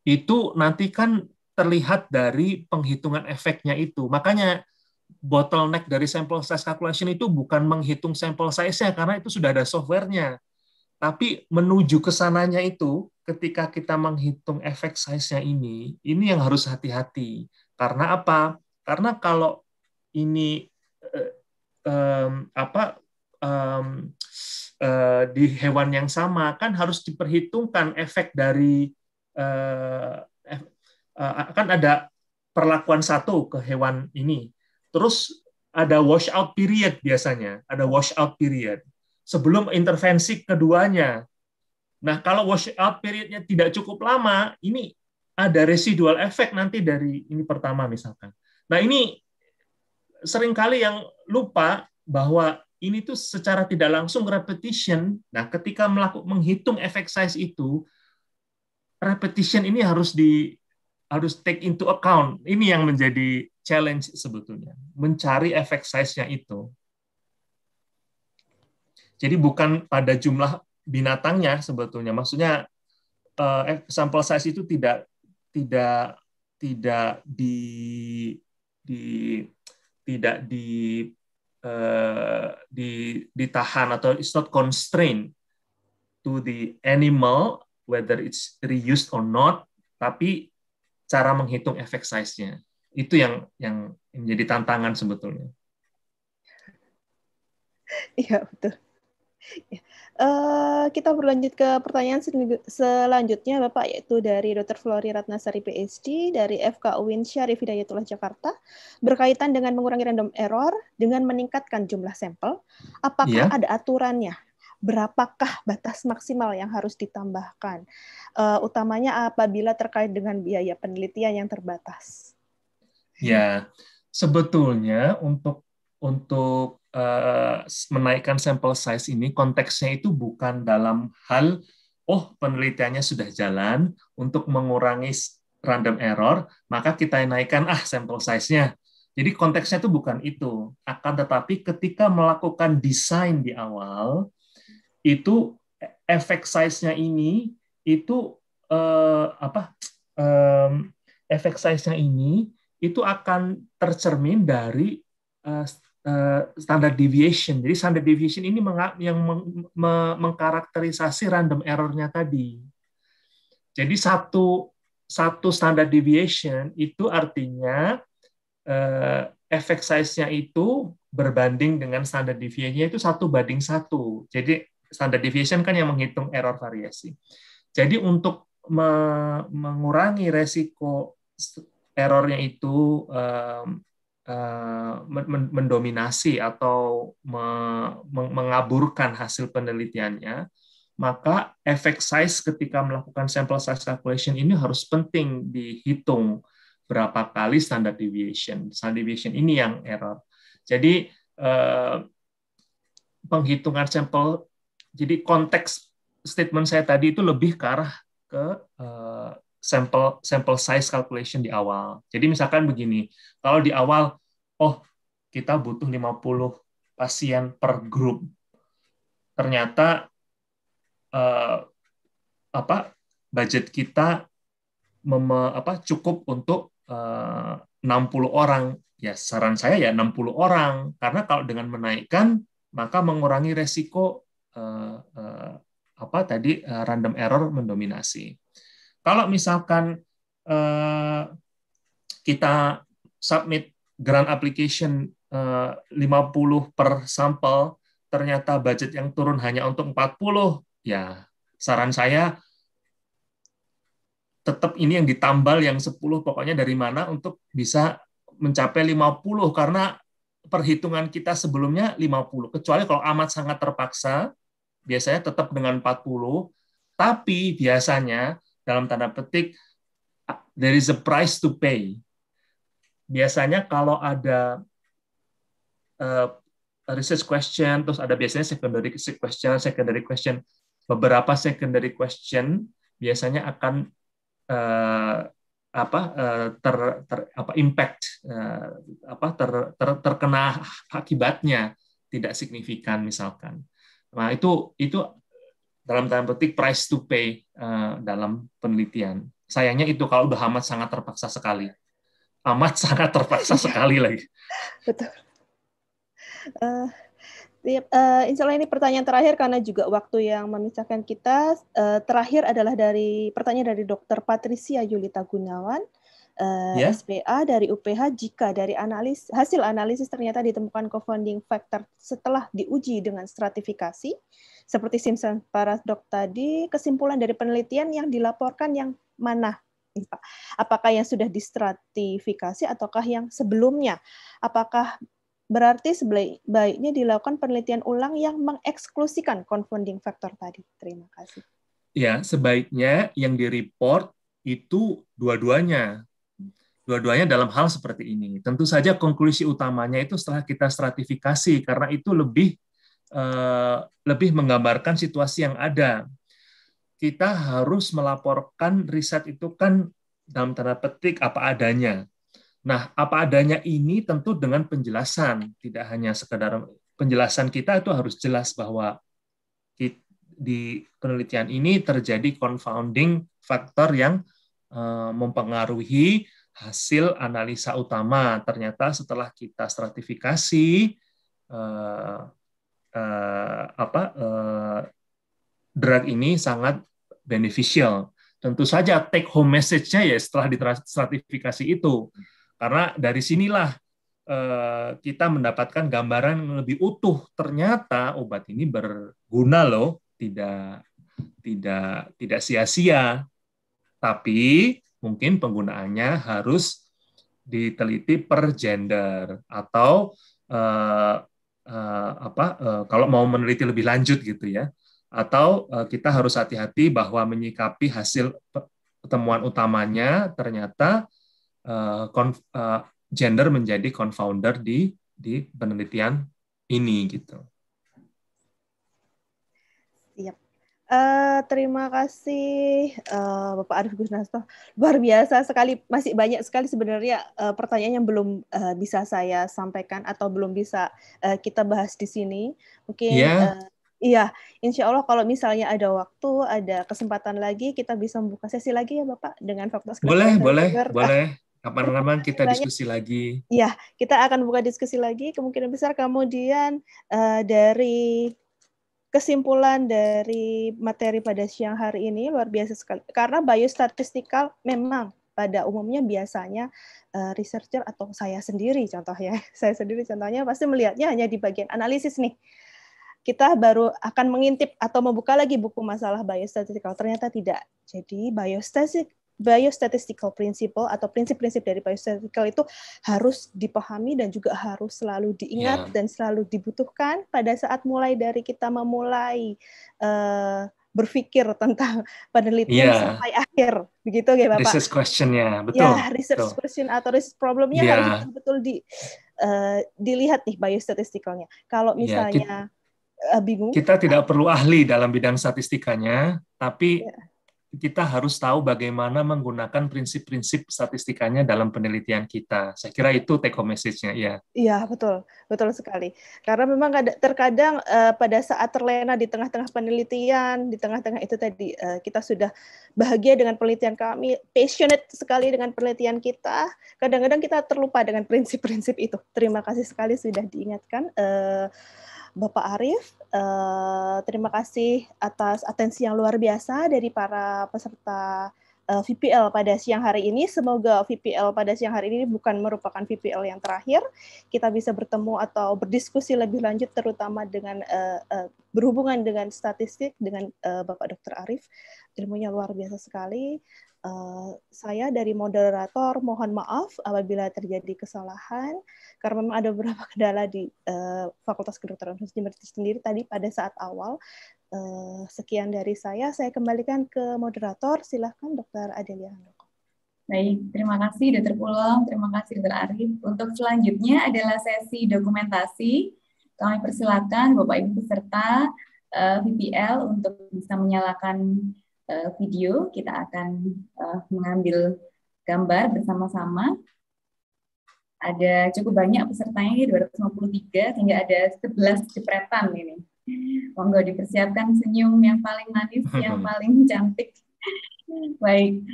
itu nanti kan terlihat dari penghitungan efeknya itu. Makanya bottleneck dari sample size calculation itu bukan menghitung sample size-nya karena itu sudah ada softwarenya. Tapi menuju ke sananya itu ketika kita menghitung efek size-nya ini, ini yang harus hati-hati. Karena apa? Karena kalau ini uh, um, apa um, uh, di hewan yang sama kan harus diperhitungkan efek dari uh, uh, kan ada perlakuan satu ke hewan ini. Terus ada washout period biasanya, ada washout period sebelum intervensi keduanya. Nah, kalau washout periodnya tidak cukup lama, ini ada residual efek nanti dari ini pertama misalkan. Nah ini seringkali yang lupa bahwa ini tuh secara tidak langsung repetition. Nah, ketika melakukan menghitung efek size itu, repetition ini harus di harus take into account. Ini yang menjadi challenge sebetulnya, mencari efek size-nya itu. Jadi bukan pada jumlah binatangnya sebetulnya. Maksudnya eh, eh, sampel size itu tidak tidak tidak di di tidak di uh, di ditahan atau it's not constrained to the animal whether it's reused or not tapi cara menghitung efek size-nya itu yang yang menjadi tantangan sebetulnya. Iya betul. Uh, kita berlanjut ke pertanyaan selanjutnya Bapak yaitu dari Dr. Flori Ratnasari PhD dari FK UIN Syarif Hidayatullah Jakarta berkaitan dengan mengurangi random error dengan meningkatkan jumlah sampel. Apakah yeah. ada aturannya? Berapakah batas maksimal yang harus ditambahkan? Uh, utamanya apabila terkait dengan biaya penelitian yang terbatas. Ya, sebetulnya untuk untuk uh, menaikkan sampel size ini konteksnya itu bukan dalam hal oh penelitiannya sudah jalan untuk mengurangi random error, maka kita naikkan ah sampel size-nya. Jadi konteksnya itu bukan itu. Akan tetapi ketika melakukan desain di awal itu efek size-nya ini itu eh, apa eh, efek size-nya ini itu akan tercermin dari eh, Eh, standar deviation. Jadi standar deviation ini yang meng mengkarakterisasi random errornya tadi. Jadi satu satu standar deviation itu artinya uh, efek size-nya itu berbanding dengan standar deviation-nya itu satu banding satu. Jadi standar deviation kan yang menghitung error variasi. Jadi untuk me mengurangi resiko errornya itu um, Eh, mendominasi atau mengaburkan hasil penelitiannya, maka efek size ketika melakukan sample size calculation ini harus penting dihitung berapa kali standard deviation. Standard deviation ini yang error. Jadi eh, penghitungan sampel, jadi konteks statement saya tadi itu lebih ke arah ke eh, sampel sampel size calculation di awal. Jadi misalkan begini, kalau di awal oh kita butuh 50 pasien per grup. Ternyata eh, apa budget kita mem, apa cukup untuk eh, 60 orang. Ya saran saya ya 60 orang karena kalau dengan menaikkan maka mengurangi resiko eh, eh, apa tadi eh, random error mendominasi. Kalau misalkan eh, kita submit grant application eh, lima 50 per sampel, ternyata budget yang turun hanya untuk 40, ya saran saya tetap ini yang ditambal yang 10 pokoknya dari mana untuk bisa mencapai 50 karena perhitungan kita sebelumnya 50 kecuali kalau amat sangat terpaksa biasanya tetap dengan 40 tapi biasanya dalam tanda petik there is a price to pay. Biasanya kalau ada uh, research question, terus ada biasanya secondary question, secondary question, beberapa secondary question biasanya akan uh, apa uh, ter, ter apa impact uh, apa ter, ter, terkena akibatnya tidak signifikan misalkan. Nah, itu itu dalam tanda petik price to pay uh, dalam penelitian. Sayangnya itu kalau amat sangat terpaksa sekali. Amat (laughs) sangat terpaksa sekali lagi. Betul. Uh, uh, insya Allah ini pertanyaan terakhir karena juga waktu yang memisahkan kita. Uh, terakhir adalah dari pertanyaan dari Dr. Patricia Yulita Gunawan uh, eh, yeah. SPA dari UPH jika dari analis hasil analisis ternyata ditemukan co-founding factor setelah diuji dengan stratifikasi seperti Simpson paradox tadi kesimpulan dari penelitian yang dilaporkan yang mana Pak? Apakah yang sudah distratifikasi ataukah yang sebelumnya? Apakah berarti sebaiknya dilakukan penelitian ulang yang mengeksklusikan confounding factor tadi? Terima kasih. Ya, sebaiknya yang direport itu dua-duanya dua-duanya dalam hal seperti ini. Tentu saja konklusi utamanya itu setelah kita stratifikasi karena itu lebih uh, lebih menggambarkan situasi yang ada. Kita harus melaporkan riset itu kan dalam tanda petik apa adanya. Nah, apa adanya ini tentu dengan penjelasan, tidak hanya sekedar penjelasan kita itu harus jelas bahwa di penelitian ini terjadi confounding faktor yang eh, mempengaruhi hasil analisa utama. Ternyata setelah kita stratifikasi uh, uh, apa uh, drug ini sangat beneficial. Tentu saja take home message-nya ya setelah stratifikasi itu. Karena dari sinilah kita mendapatkan gambaran yang lebih utuh. Ternyata obat ini berguna loh, tidak tidak tidak sia-sia. Tapi mungkin penggunaannya harus diteliti per gender atau uh, uh, apa uh, kalau mau meneliti lebih lanjut gitu ya atau uh, kita harus hati-hati bahwa menyikapi hasil pertemuan utamanya ternyata uh, uh, gender menjadi confounder di di penelitian ini gitu. Eh, terima kasih uh, Bapak Arif Gusnasto. Luar biasa sekali, masih banyak sekali sebenarnya uh, pertanyaan yang belum uh, bisa saya sampaikan atau belum bisa uh, kita bahas di sini. Mungkin yeah. Iya. uh, iya, insya Allah kalau misalnya ada waktu, ada kesempatan lagi, kita bisa membuka sesi lagi ya Bapak dengan fakultas. Boleh, boleh, boleh kapan-kapan (laughs) kita diskusi lagi. Iya, kita akan buka diskusi lagi. Kemungkinan besar kemudian uh, dari kesimpulan dari materi pada siang hari ini luar biasa sekali. Karena biostatistikal memang pada umumnya biasanya uh, researcher atau saya sendiri contohnya, (laughs) saya sendiri contohnya pasti melihatnya hanya di bagian analisis nih. Kita baru akan mengintip atau membuka lagi buku masalah biostatistikal Ternyata tidak. Jadi biostatistik biostatistical principle atau prinsip-prinsip dari biostatistical itu harus dipahami dan juga harus selalu diingat yeah. dan selalu dibutuhkan pada saat mulai dari kita memulai uh, berpikir tentang (laughs) penelitian yeah. sampai akhir begitu ya bapak research questionnya ya, betul ya research betul. question atau research problemnya yeah. harus betul di uh, dilihat nih biostatistikalnya kalau ya, misalnya yeah, kita, uh, eh, bingung kita tidak perlu ahli dalam bidang statistikanya tapi yeah kita harus tahu bagaimana menggunakan prinsip-prinsip statistikanya dalam penelitian kita. Saya kira itu take home message-nya, ya. Iya, betul. Betul sekali. Karena memang terkadang uh, pada saat terlena di tengah-tengah penelitian, di tengah-tengah itu tadi uh, kita sudah bahagia dengan penelitian kami, passionate sekali dengan penelitian kita. Kadang-kadang kita terlupa dengan prinsip-prinsip itu. Terima kasih sekali sudah diingatkan uh, Bapak Arief, Eh, terima kasih atas atensi yang luar biasa dari para peserta uh, eh, VPL pada siang hari ini. Semoga VPL pada siang hari ini bukan merupakan VPL yang terakhir. Kita bisa bertemu atau berdiskusi lebih lanjut terutama dengan uh, uh, berhubungan dengan statistik dengan uh, Bapak Dr. Arif. Ilmunya luar biasa sekali. Eh, saya dari moderator mohon maaf apabila terjadi kesalahan karena memang ada beberapa (laughs) kendala di uh, Fakultas Kedokteran Universitas sendiri tadi pada saat awal. Uh, sekian dari saya, saya kembalikan ke moderator. Silahkan Dokter Adelia Handoko. Baik, terima kasih Dr. Pulong, terima kasih Dr. Arif. Untuk selanjutnya adalah sesi dokumentasi. Kami persilakan Bapak Ibu peserta uh, VPL untuk bisa menyalakan Eh, video. Kita akan eh, mengambil gambar bersama-sama. Ada cukup banyak pesertanya ini 253 sehingga ada 11 jepretan ini. Monggo dipersiapkan senyum yang paling manis, yang (laughs) paling cantik. Baik.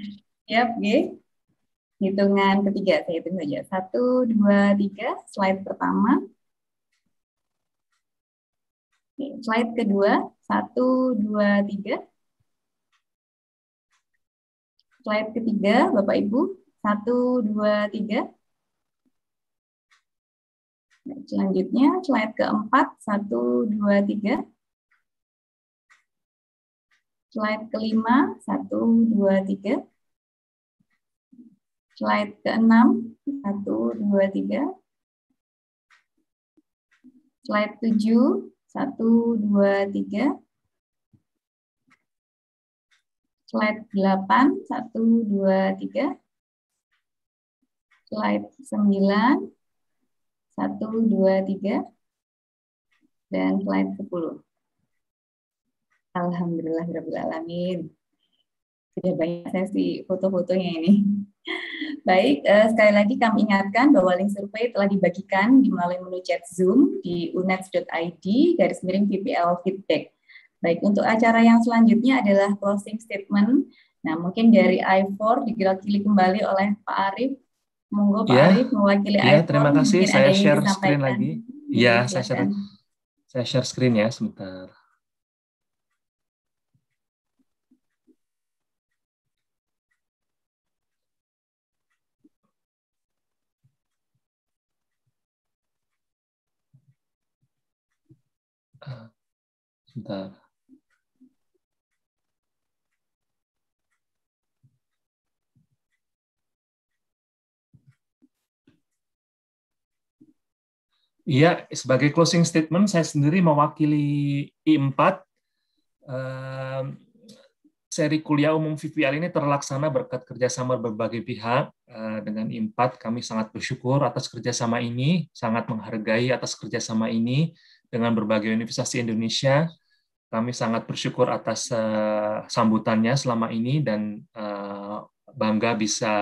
Siap, G. Hitungan ketiga, saya hitung saja. Satu, dua, tiga. Slide pertama. slide kedua. Satu, dua, tiga. Slide ketiga, Bapak Ibu. Satu, dua, tiga. Selanjutnya, slide keempat. Satu, dua, tiga. Slide kelima. Satu, dua, tiga. Slide keenam. Satu, dua, tiga. Slide tujuh. Satu, dua, tiga slide 8, 1, 2, 3. Slide 9, 1, 2, 3. Dan slide 10. Alhamdulillah, Alamin. Sudah banyak sesi foto-fotonya ini. (laughs) Baik, eh, sekali lagi kami ingatkan bahwa link survei telah dibagikan di melalui menu chat Zoom di unet.id garis miring PPL feedback. Baik, untuk acara yang selanjutnya adalah closing statement. Nah, mungkin dari hmm. I4 diwakili kembali oleh Pak Arief. Monggo Pak yeah. Arief mewakili yeah, I4. Terima kasih, saya share screen lagi. Iya, saya share, saya share screen ya sebentar. Ah, sebentar. Iya, sebagai closing statement saya sendiri mewakili I4 Uh, ehm, seri kuliah umum VPL ini terlaksana berkat kerjasama berbagai pihak. Eh, dengan I4 kami sangat bersyukur atas kerjasama ini, sangat menghargai atas kerjasama ini dengan berbagai universitas di Indonesia. Kami sangat bersyukur atas eh, sambutannya selama ini dan eh, bangga bisa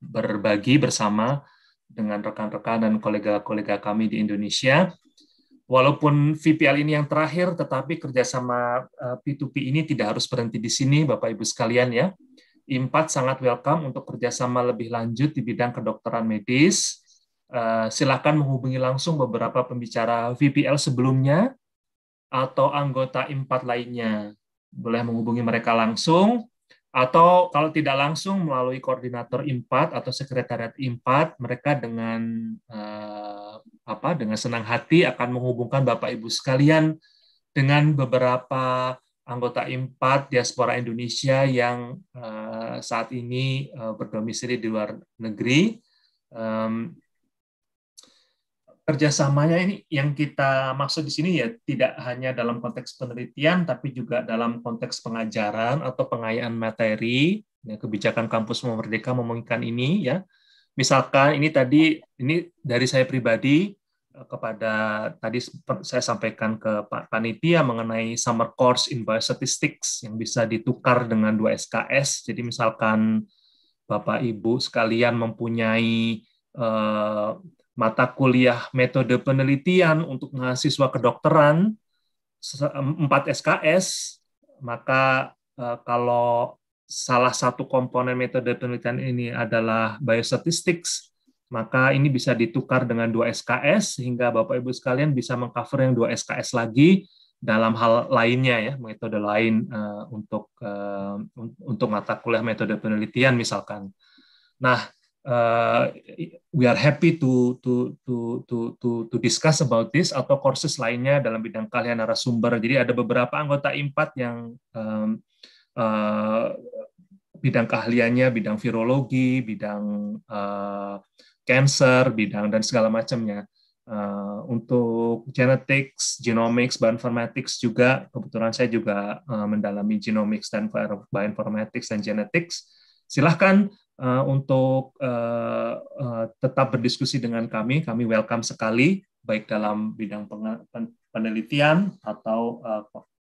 berbagi bersama dengan rekan-rekan dan kolega-kolega kami di Indonesia. Walaupun VPL ini yang terakhir, tetapi kerjasama P2P eh, ini tidak harus berhenti di sini, Bapak Ibu sekalian ya. IMPAT sangat welcome untuk kerjasama lebih lanjut di bidang kedokteran medis. Eh, silakan menghubungi langsung beberapa pembicara VPL sebelumnya atau anggota IMPAT lainnya. Boleh menghubungi mereka langsung atau kalau tidak langsung melalui koordinator IMPAT atau sekretariat IMPAT mereka dengan eh, apa dengan senang hati akan menghubungkan Bapak Ibu sekalian dengan beberapa anggota IMPAT diaspora Indonesia yang eh, saat ini eh, berdomisili di luar negeri. eh, kerjasamanya ini yang kita maksud di sini ya tidak hanya dalam konteks penelitian tapi juga dalam konteks pengajaran atau pengayaan materi ya, kebijakan kampus merdeka memungkinkan ini ya misalkan ini tadi ini dari saya pribadi eh, kepada tadi saya sampaikan ke Pak Panitia mengenai summer course in biostatistics yang bisa ditukar dengan dua SKS jadi misalkan Bapak Ibu sekalian mempunyai eh, mata kuliah metode penelitian untuk mahasiswa kedokteran 4 SKS, maka eh, kalau salah satu komponen metode penelitian ini adalah biostatistics, maka ini bisa ditukar dengan 2 SKS sehingga Bapak Ibu sekalian bisa mengcover yang 2 SKS lagi dalam hal lainnya ya, metode lain eh, untuk eh, untuk mata kuliah metode penelitian misalkan. Nah, uh, we are happy to to to to to to discuss about this atau courses lainnya dalam bidang kalian narasumber. Jadi ada beberapa anggota IMPAT yang um, uh, bidang keahliannya bidang virologi, bidang uh, cancer, bidang dan segala macamnya. Uh, untuk genetics, genomics, bioinformatics juga kebetulan saya juga uh, mendalami genomics dan bioinformatics dan genetics. Silahkan Eh, untuk eh, eh, tetap berdiskusi dengan kami. Kami welcome sekali, baik dalam bidang penelitian atau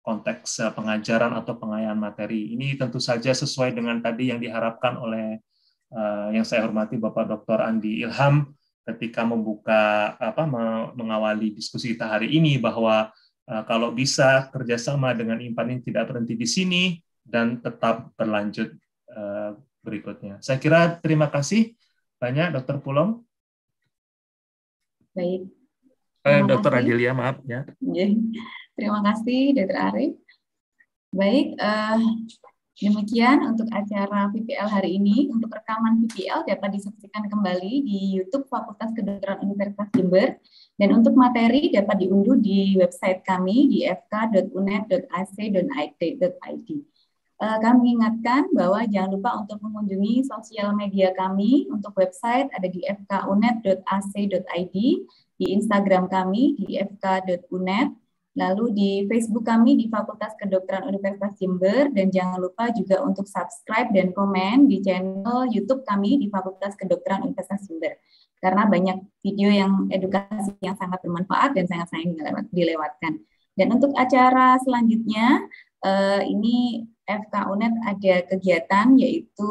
konteks pengajaran atau pengayaan materi. Ini tentu saja sesuai dengan tadi yang diharapkan oleh yang saya hormati Bapak Dr. Andi Ilham ketika membuka apa mengawali diskusi kita hari ini bahwa kalau bisa kerjasama dengan IMPAN ini tidak berhenti di sini dan tetap berlanjut berikutnya. Saya kira terima kasih banyak Dokter Pulong. Baik. Eh, terima eh, Dokter Adilia maaf ya. Iya. Terima kasih Dokter Arif. Baik, eh, demikian untuk acara VPL hari ini. Untuk rekaman VPL dapat disaksikan kembali di YouTube Fakultas Kedokteran Universitas Jember. Dan untuk materi dapat diunduh di website kami di fk.unet.ac.it.id. Eh, kami mengingatkan bahwa jangan lupa untuk mengunjungi sosial media kami untuk website ada di fkunet.ac.id, di Instagram kami di fk.unet, lalu di Facebook kami di Fakultas Kedokteran Universitas Jember, dan jangan lupa juga untuk subscribe dan komen di channel YouTube kami di Fakultas Kedokteran Universitas Jember. Karena banyak video yang edukasi yang sangat bermanfaat dan sangat sayang dilewatkan. Dan untuk acara selanjutnya, eh, ini FK UNED ada kegiatan yaitu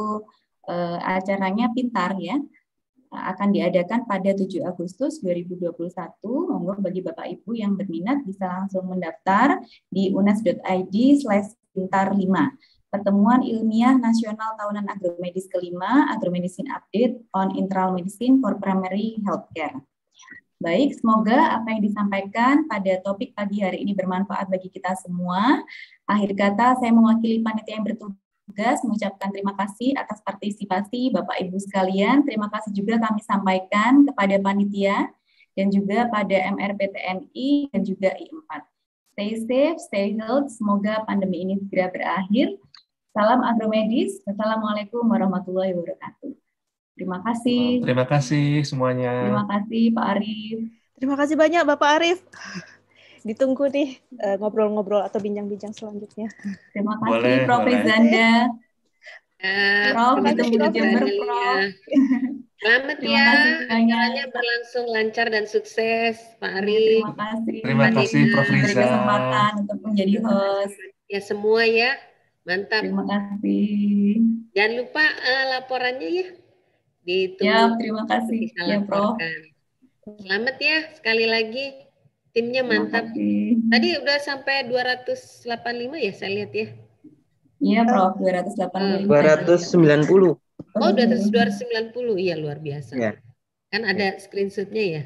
uh, acaranya Pintar ya akan diadakan pada 7 Agustus 2021. Monggo bagi Bapak Ibu yang berminat bisa langsung mendaftar di unes.id slash pintar 5. Pertemuan Ilmiah Nasional Tahunan Agromedis kelima, Agromedicine Update on Internal Medicine for Primary Healthcare. Baik, semoga apa yang disampaikan pada topik pagi hari ini bermanfaat bagi kita semua. Akhir kata, saya mewakili panitia yang bertugas tugas mengucapkan terima kasih atas partisipasi Bapak Ibu sekalian. Terima kasih juga kami sampaikan kepada panitia dan juga pada MRPTNI dan juga I4. Stay safe, stay healthy. Semoga pandemi ini segera berakhir. Salam agromedis. Wassalamualaikum warahmatullahi wabarakatuh. Terima kasih. Terima kasih semuanya. Terima kasih Pak Arif. Terima kasih banyak Bapak Arif. Ditunggu nih eh, ngobrol-ngobrol atau bincang-bincang selanjutnya. Terima kasih boleh, Prof. Boleh. Zanda. Uh, eh, Prof, ketemu di Jember, Prof. Selamat ya, jalannya berlangsung lancar dan sukses, Pak Arif. Terima kasih. Terima kasih, Prof. Riza. Terima kesempatan untuk menjadi host. Ya, semua ya. Mantap. Terima kasih. Jangan lupa uh, laporannya ya. Gitu. Ya, terima kasih bisa ya, Prof. Selamat ya sekali lagi. Timnya mantap. Tadi udah sampai 285 ya saya lihat ya. Iya, Prof. 285. 290. Iya, oh, 290. Iya, luar biasa. Ya. Kan ada screenshotnya ya.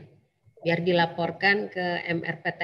Biar dilaporkan ke MRPT